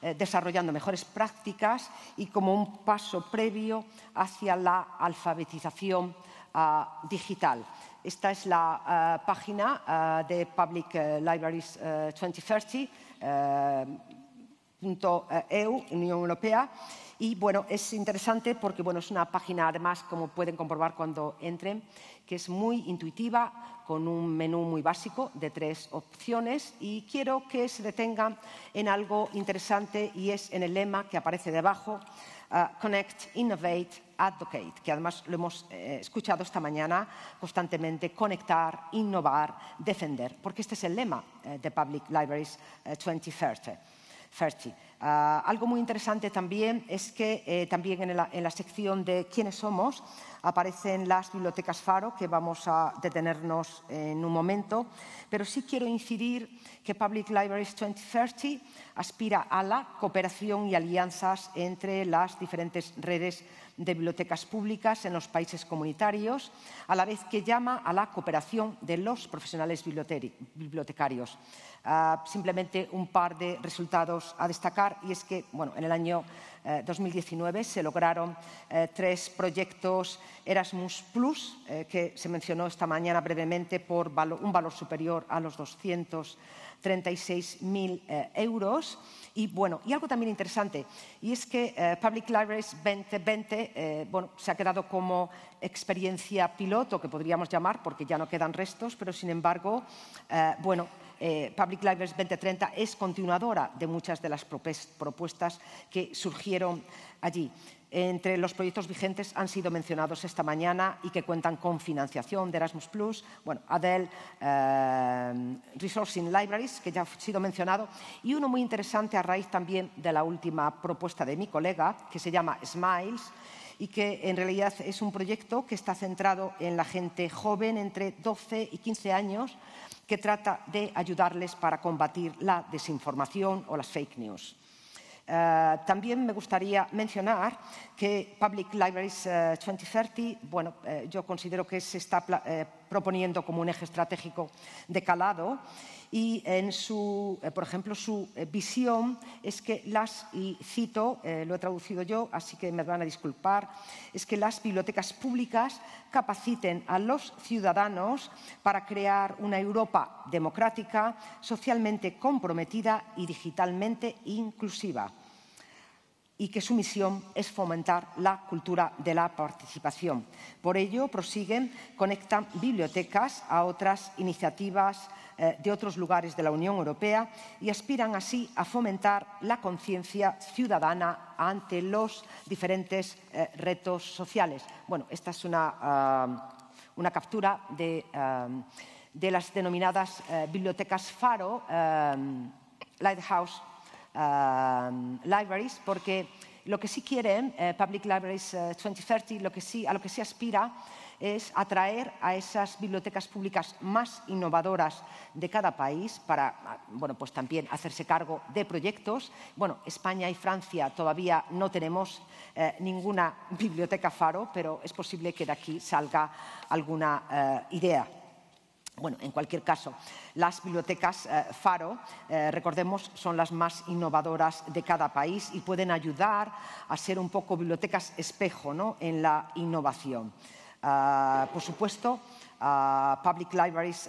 eh, desarrollando mejores prácticas y como un paso previo hacia la alfabetización ah, digital. Esta es la ah, página ah, de Public eh, Libraries 2030. Eh, Unión Europea, y bueno, es interesante porque bueno, es una página, además, como pueden comprobar cuando entren, que es muy intuitiva, con un menú muy básico de tres opciones. Y quiero que se detengan en algo interesante y es en el lema que aparece debajo, ah, Connect, Innovate, Advocate, que además lo hemos eh, escuchado esta mañana constantemente, conectar, innovar, defender, porque este es el lema eh, de Public Libraries 2030. Eh, Ah, algo muy interesante también es que eh, también en la, sección de quiénes somos aparecen las bibliotecas Faro, que vamos a detenernos en un momento, pero sí quiero incidir que Public Libraries 2030 aspira a la cooperación y alianzas entre las diferentes redes de bibliotecas públicas en los países comunitarios, a la vez que llama a la cooperación de los profesionales bibliotecarios. Ah, simplemente un par de resultados a destacar y es que bueno, en el año 2019 eh, se lograron eh, tres proyectos Erasmus Plus, eh, que se mencionó esta mañana brevemente por un valor superior a los 236.000 euros. Y, bueno, y algo también interesante, y es que Public Libraries 2020 bueno, se ha quedado como experiencia piloto, que podríamos llamar, porque ya no quedan restos, pero sin embargo, bueno, eh, Public Libraries 2030 es continuadora de muchas de las propuestas que surgieron allí. Entre los proyectos vigentes han sido mencionados esta mañana y que cuentan con financiación de Erasmus Plus, bueno, Adel eh, Resourcing Libraries, que ya ha sido mencionado, y uno muy interesante a raíz también de la última propuesta de mi colega, que se llama Smiles, y que en realidad es un proyecto que está centrado en la gente joven entre 12 y 15 años que trata de ayudarles para combatir la desinformación o las fake news. Eh, también me gustaría mencionar que Public Libraries 2030, eh, bueno, eh, yo considero que se está proponiendo como un eje estratégico de calado y en su, eh, por ejemplo, su eh, visión es que las, y cito, eh, lo he traducido yo, así que me van a disculpar, es que las bibliotecas públicas capaciten a los ciudadanos para crear una Europa democrática, socialmente comprometida y digitalmente inclusiva y que su misión es fomentar la cultura de la participación. Por ello, prosiguen, conectan bibliotecas a otras iniciativas eh, de otros lugares de la Unión Europea y aspiran así a fomentar la conciencia ciudadana ante los diferentes eh, retos sociales. Bueno, esta es una, ah, una captura de, ah, de, las denominadas eh, bibliotecas Faro, ah, Lighthouse Libraries, porque lo que sí quieren Public Libraries 2030, lo que sí, a lo que sí aspira es atraer a esas bibliotecas públicas más innovadoras de cada país para, bueno, pues también hacerse cargo de proyectos. Bueno, España y Francia todavía no tenemos eh, ninguna biblioteca faro, pero es posible que de aquí salga alguna eh, idea. Bueno, en cualquier caso, las bibliotecas eh, Faro, recordemos, son las más innovadoras de cada país y pueden ayudar a ser un poco bibliotecas espejo en la innovación. Ah, por supuesto, ah, Public Libraries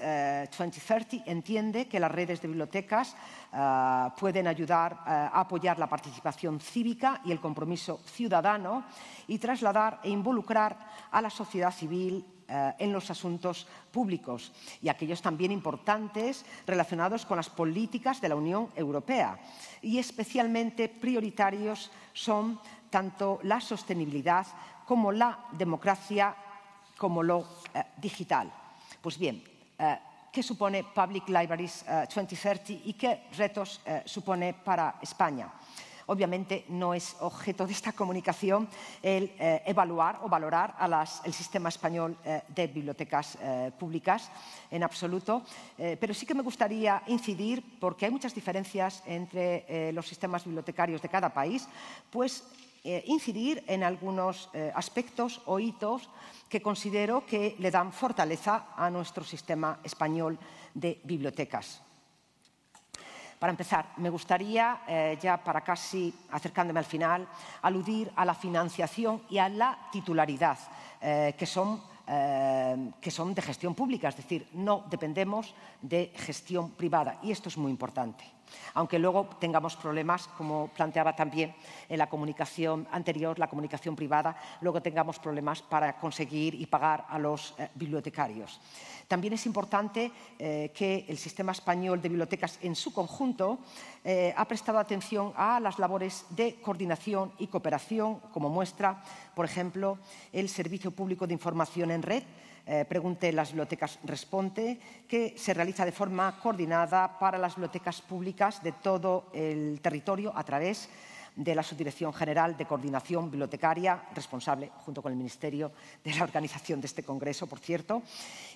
2030 eh, entiende que las redes de bibliotecas ah, pueden ayudar eh, a apoyar la participación cívica y el compromiso ciudadano y trasladar e involucrar a la sociedad civil eh, en los asuntos públicos y aquellos también importantes relacionados con las políticas de la Unión Europea. Y especialmente prioritarios son tanto la sostenibilidad como la democracia como lo eh, digital. Pues bien, eh, ¿qué supone Public Libraries 2030 eh, y qué retos supone para España? Obviamente no es objeto de esta comunicación el evaluar o valorar a el sistema español de bibliotecas públicas en absoluto, pero sí que me gustaría incidir porque hay muchas diferencias entre los sistemas bibliotecarios de cada país, pues eh, incidir en algunos eh, aspectos o hitos que considero que le dan fortaleza a nuestro sistema español de bibliotecas. Para empezar, me gustaría, eh, ya para casi acercándome al final, aludir a la financiación y a la titularidad, que son de gestión pública, es decir, no dependemos de gestión privada. Y esto es muy importante aunque luego tengamos problemas, como planteaba también en la comunicación anterior, la comunicación privada, luego tengamos problemas para conseguir y pagar a los eh, bibliotecarios. También es importante eh, que el sistema español de bibliotecas en su conjunto eh, ha prestado atención a las labores de coordinación y cooperación, como muestra, por ejemplo, el Servicio Público de Información en Red, eh, pregunte las Bibliotecas Responde, que se realiza de forma coordinada para las bibliotecas públicas de todo el territorio a través de la Subdirección General de Coordinación Bibliotecaria, responsable junto con el Ministerio de la organización de este Congreso, por cierto.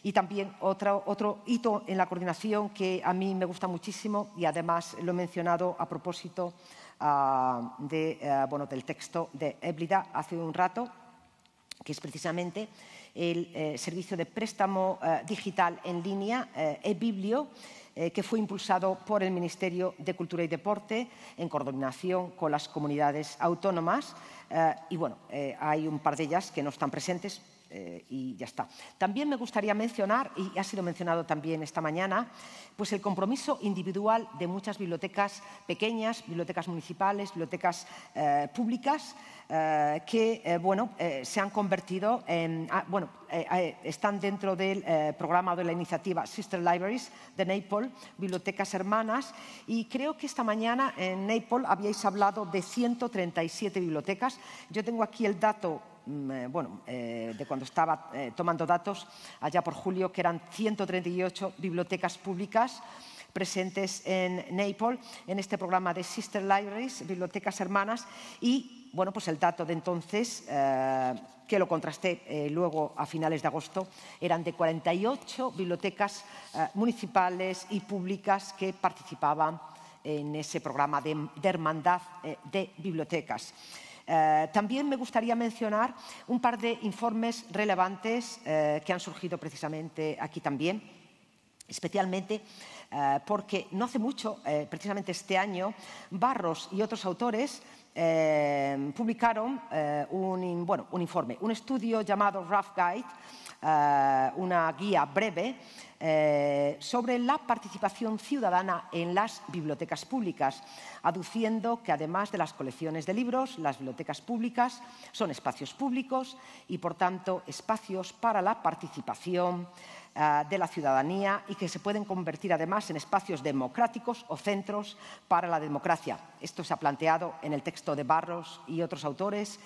Y también otro, hito en la coordinación que a mí me gusta muchísimo y además lo he mencionado a propósito ah, eh, del texto de Eblida hace un rato, que es precisamente el eh, servicio de préstamo eh, digital en línea, eh, eBiblio, que fue impulsado por el Ministerio de Cultura y Deporte en coordinación con las comunidades autónomas. y bueno, hay un par de ellas que no están presentes, eh, y ya está. También me gustaría mencionar, y ha sido mencionado también esta mañana, pues el compromiso individual de muchas bibliotecas pequeñas, bibliotecas municipales, bibliotecas eh, públicas, eh, que bueno, se han convertido en, ah, bueno, están dentro del programa de la iniciativa Sister Libraries de Naples, bibliotecas hermanas, y creo que esta mañana en Naples habíais hablado de 137 bibliotecas. Yo tengo aquí el dato Mm, eh, bueno, eh, de cuando estaba eh, tomando datos, allá por julio, que eran 138 bibliotecas públicas presentes en Naples, en este programa de Sister Libraries, Bibliotecas Hermanas, y bueno, pues el dato de entonces, que lo contrasté luego a finales de agosto, eran de 48 bibliotecas municipales y públicas que participaban en ese programa de hermandad de bibliotecas. Eh, también me gustaría mencionar un par de informes relevantes eh, que han surgido precisamente aquí también, especialmente eh, porque no hace mucho, precisamente este año, Barros y otros autores publicaron un, un, informe, un estudio llamado Rough Guide, una guía breve eh, sobre la participación ciudadana en las bibliotecas públicas, aduciendo que además de las colecciones de libros, las bibliotecas públicas son espacios públicos y, por tanto, espacios para la participación eh, de la ciudadanía y que se pueden convertir además en espacios democráticos o centros para la democracia. Esto se ha planteado en el texto de Barros y otros autores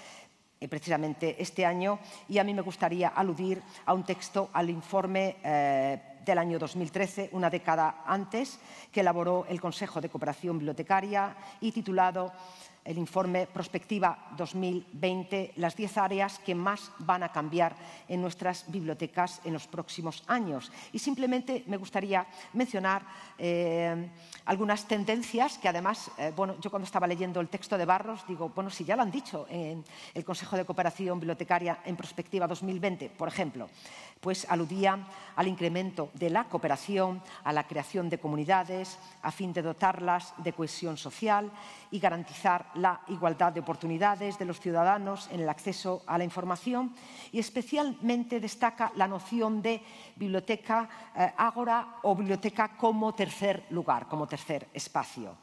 eh, precisamente este año y a mí me gustaría aludir a un texto, al informe eh, del año 2013, una década antes, que elaboró el Consejo de Cooperación Bibliotecaria y titulado el informe Prospectiva 2020, las 10 áreas que más van a cambiar en nuestras bibliotecas en los próximos años. Y simplemente me gustaría mencionar eh, algunas tendencias que además, eh, bueno, yo cuando estaba leyendo el texto de Barros digo, bueno, si ya lo han dicho en el Consejo de Cooperación Bibliotecaria en Prospectiva 2020, por ejemplo pues aludía al incremento de la cooperación, a la creación de comunidades, a fin de dotarlas de cohesión social y garantizar la igualdad de oportunidades de los ciudadanos en el acceso a la información. Y especialmente destaca la noción de biblioteca agora eh, ágora o biblioteca como tercer lugar, como tercer espacio.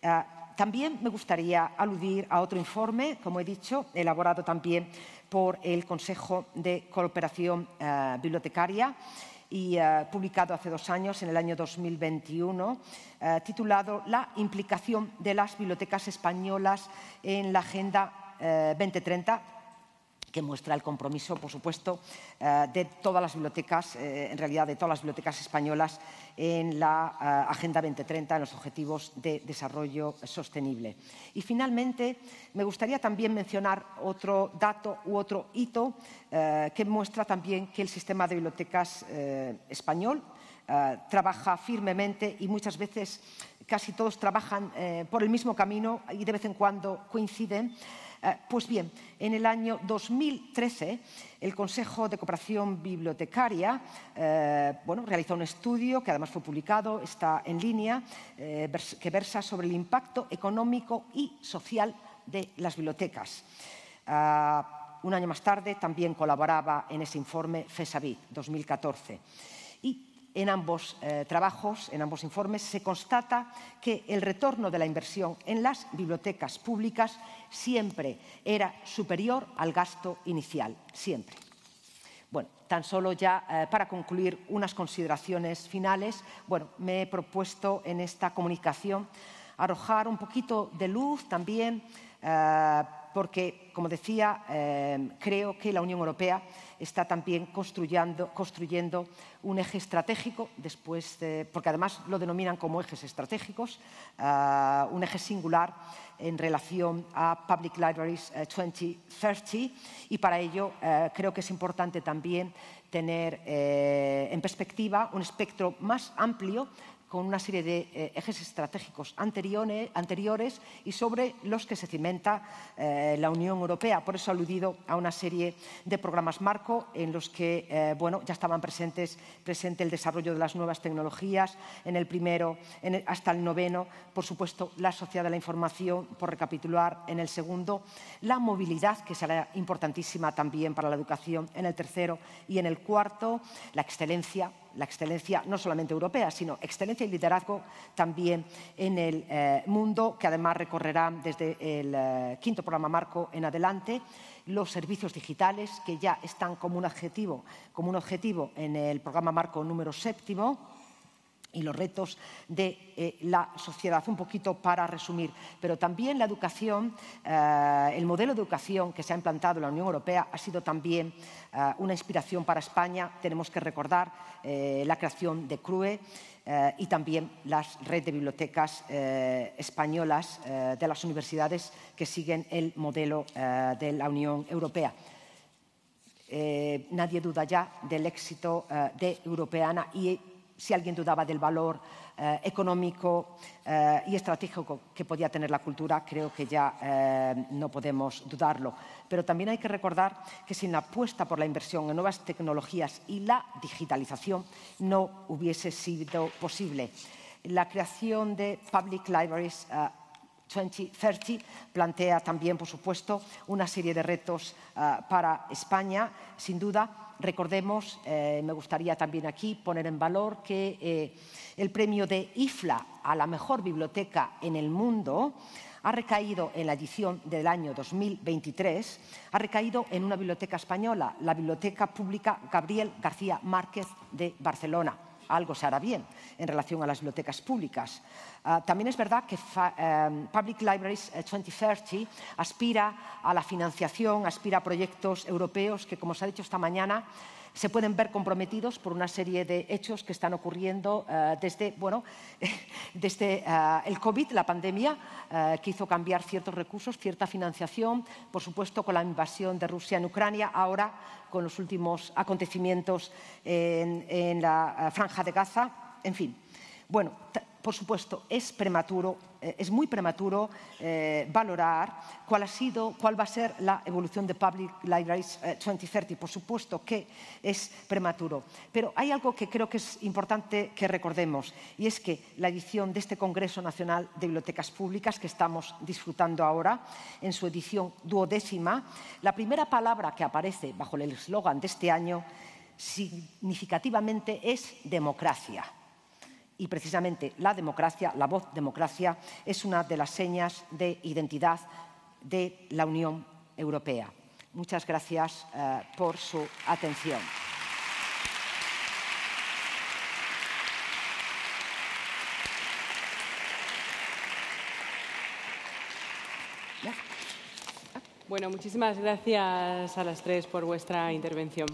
Eh, también me gustaría aludir a otro informe, como he dicho, elaborado también por el Consejo de Cooperación eh, Bibliotecaria y eh, publicado hace dos años, en el año 2021, eh, titulado La implicación de las bibliotecas españolas en la Agenda 2030 que muestra el compromiso, por supuesto, de todas las bibliotecas, en realidad de todas las bibliotecas españolas en la eh, Agenda 2030, en los Objetivos de Desarrollo Sostenible. Y finalmente, me gustaría también mencionar otro dato u otro hito eh, que muestra también que el sistema de bibliotecas eh, español trabaja firmemente y muchas veces casi todos trabajan por el mismo camino y de vez en cuando coinciden. Eh, pues bien, en el año 2013, el Consejo de Cooperación Bibliotecaria eh, bueno, realizó un estudio que además fue publicado, está en línea, eh, que versa sobre el impacto económico y social de las bibliotecas. Ah, un año más tarde también colaboraba en ese informe FESABI, 2014 en ambos eh, trabajos, en ambos informes, se constata que el retorno de la inversión en las bibliotecas públicas siempre era superior al gasto inicial, siempre. Bueno, tan solo ya eh, para concluir unas consideraciones finales, bueno, me he propuesto en esta comunicación arrojar un poquito de luz también Ah, porque, como decía, eh, creo que la Unión Europea está también construyendo, un eje estratégico, después porque además lo denominan como ejes estratégicos, ah, un eje singular en relación a Public Libraries 2030 eh, y para ello eh, creo que es importante también tener en perspectiva un espectro más amplio con una serie de eh, ejes estratégicos anteriores, y sobre los que se cimenta eh, la Unión Europea. Por eso he aludido a una serie de programas marco en los que eh, bueno, ya estaban presentes presente el desarrollo de las nuevas tecnologías, en el primero hasta el noveno, por supuesto, la sociedad de la información, por recapitular, en el segundo, la movilidad, que será importantísima también para la educación, en el tercero y en el cuarto, la excelencia la excelencia no solamente europea, sino excelencia y liderazgo también en el eh, mundo, que además recorrerá desde el eh, quinto programa marco en adelante los servicios digitales, que ya están como un, como un objetivo en el programa marco número séptimo y los retos de eh, la sociedad, un poquito para resumir. Pero también la educación, eh, el modelo de educación que se ha implantado en la Unión Europea ha sido también eh, una inspiración para España. Tenemos que recordar la creación de CRUE y también la red de bibliotecas españolas de las universidades que siguen el modelo de la Unión Europea. nadie duda ya del éxito de Europeana y si alguien dudaba del valor eh, económico eh, y estratégico que podía tener la cultura, creo que ya eh, no podemos dudarlo. Pero también hay que recordar que sin la apuesta por la inversión en nuevas tecnologías y la digitalización no hubiese sido posible. La creación de Public Libraries 2030 plantea también, por supuesto, una serie de retos para España, sin duda, Recordemos, eh, me gustaría también aquí poner en valor que eh, el premio de IFLA a la mejor biblioteca en el mundo ha recaído en la edición del año 2023, ha recaído en una biblioteca española, la Biblioteca Pública Gabriel García Márquez de Barcelona algo se hará bien en relación a las bibliotecas públicas. Ah, también es verdad que em, Public Libraries 2030 eh, aspira a la financiación, aspira a proyectos europeos que, como se ha dicho esta mañana, se pueden ver comprometidos por una serie de hechos que están ocurriendo eh, desde, bueno, desde eh, el COVID, la pandemia, eh, que hizo cambiar ciertos recursos, cierta financiación, por supuesto con la invasión de Rusia en Ucrania, ahora con los últimos acontecimientos en, en la franja de Gaza, en fin. Bueno, por supuesto, es prematuro, eh, es muy prematuro eh, valorar cuál ha sido, cuál va a ser la evolución de Public Libraries 2030. Eh, por supuesto que es prematuro. Pero hay algo que creo que es importante que recordemos y es que la edición de este Congreso Nacional de Bibliotecas Públicas que estamos disfrutando ahora, en su edición duodécima, la primera palabra que aparece bajo el eslogan de este año significativamente es democracia y precisamente la democracia, la voz democracia, es una de las señas de identidad de la Unión Europea. Muchas gracias eh, por su atención. Bueno, muchísimas gracias a las tres por vuestra intervención.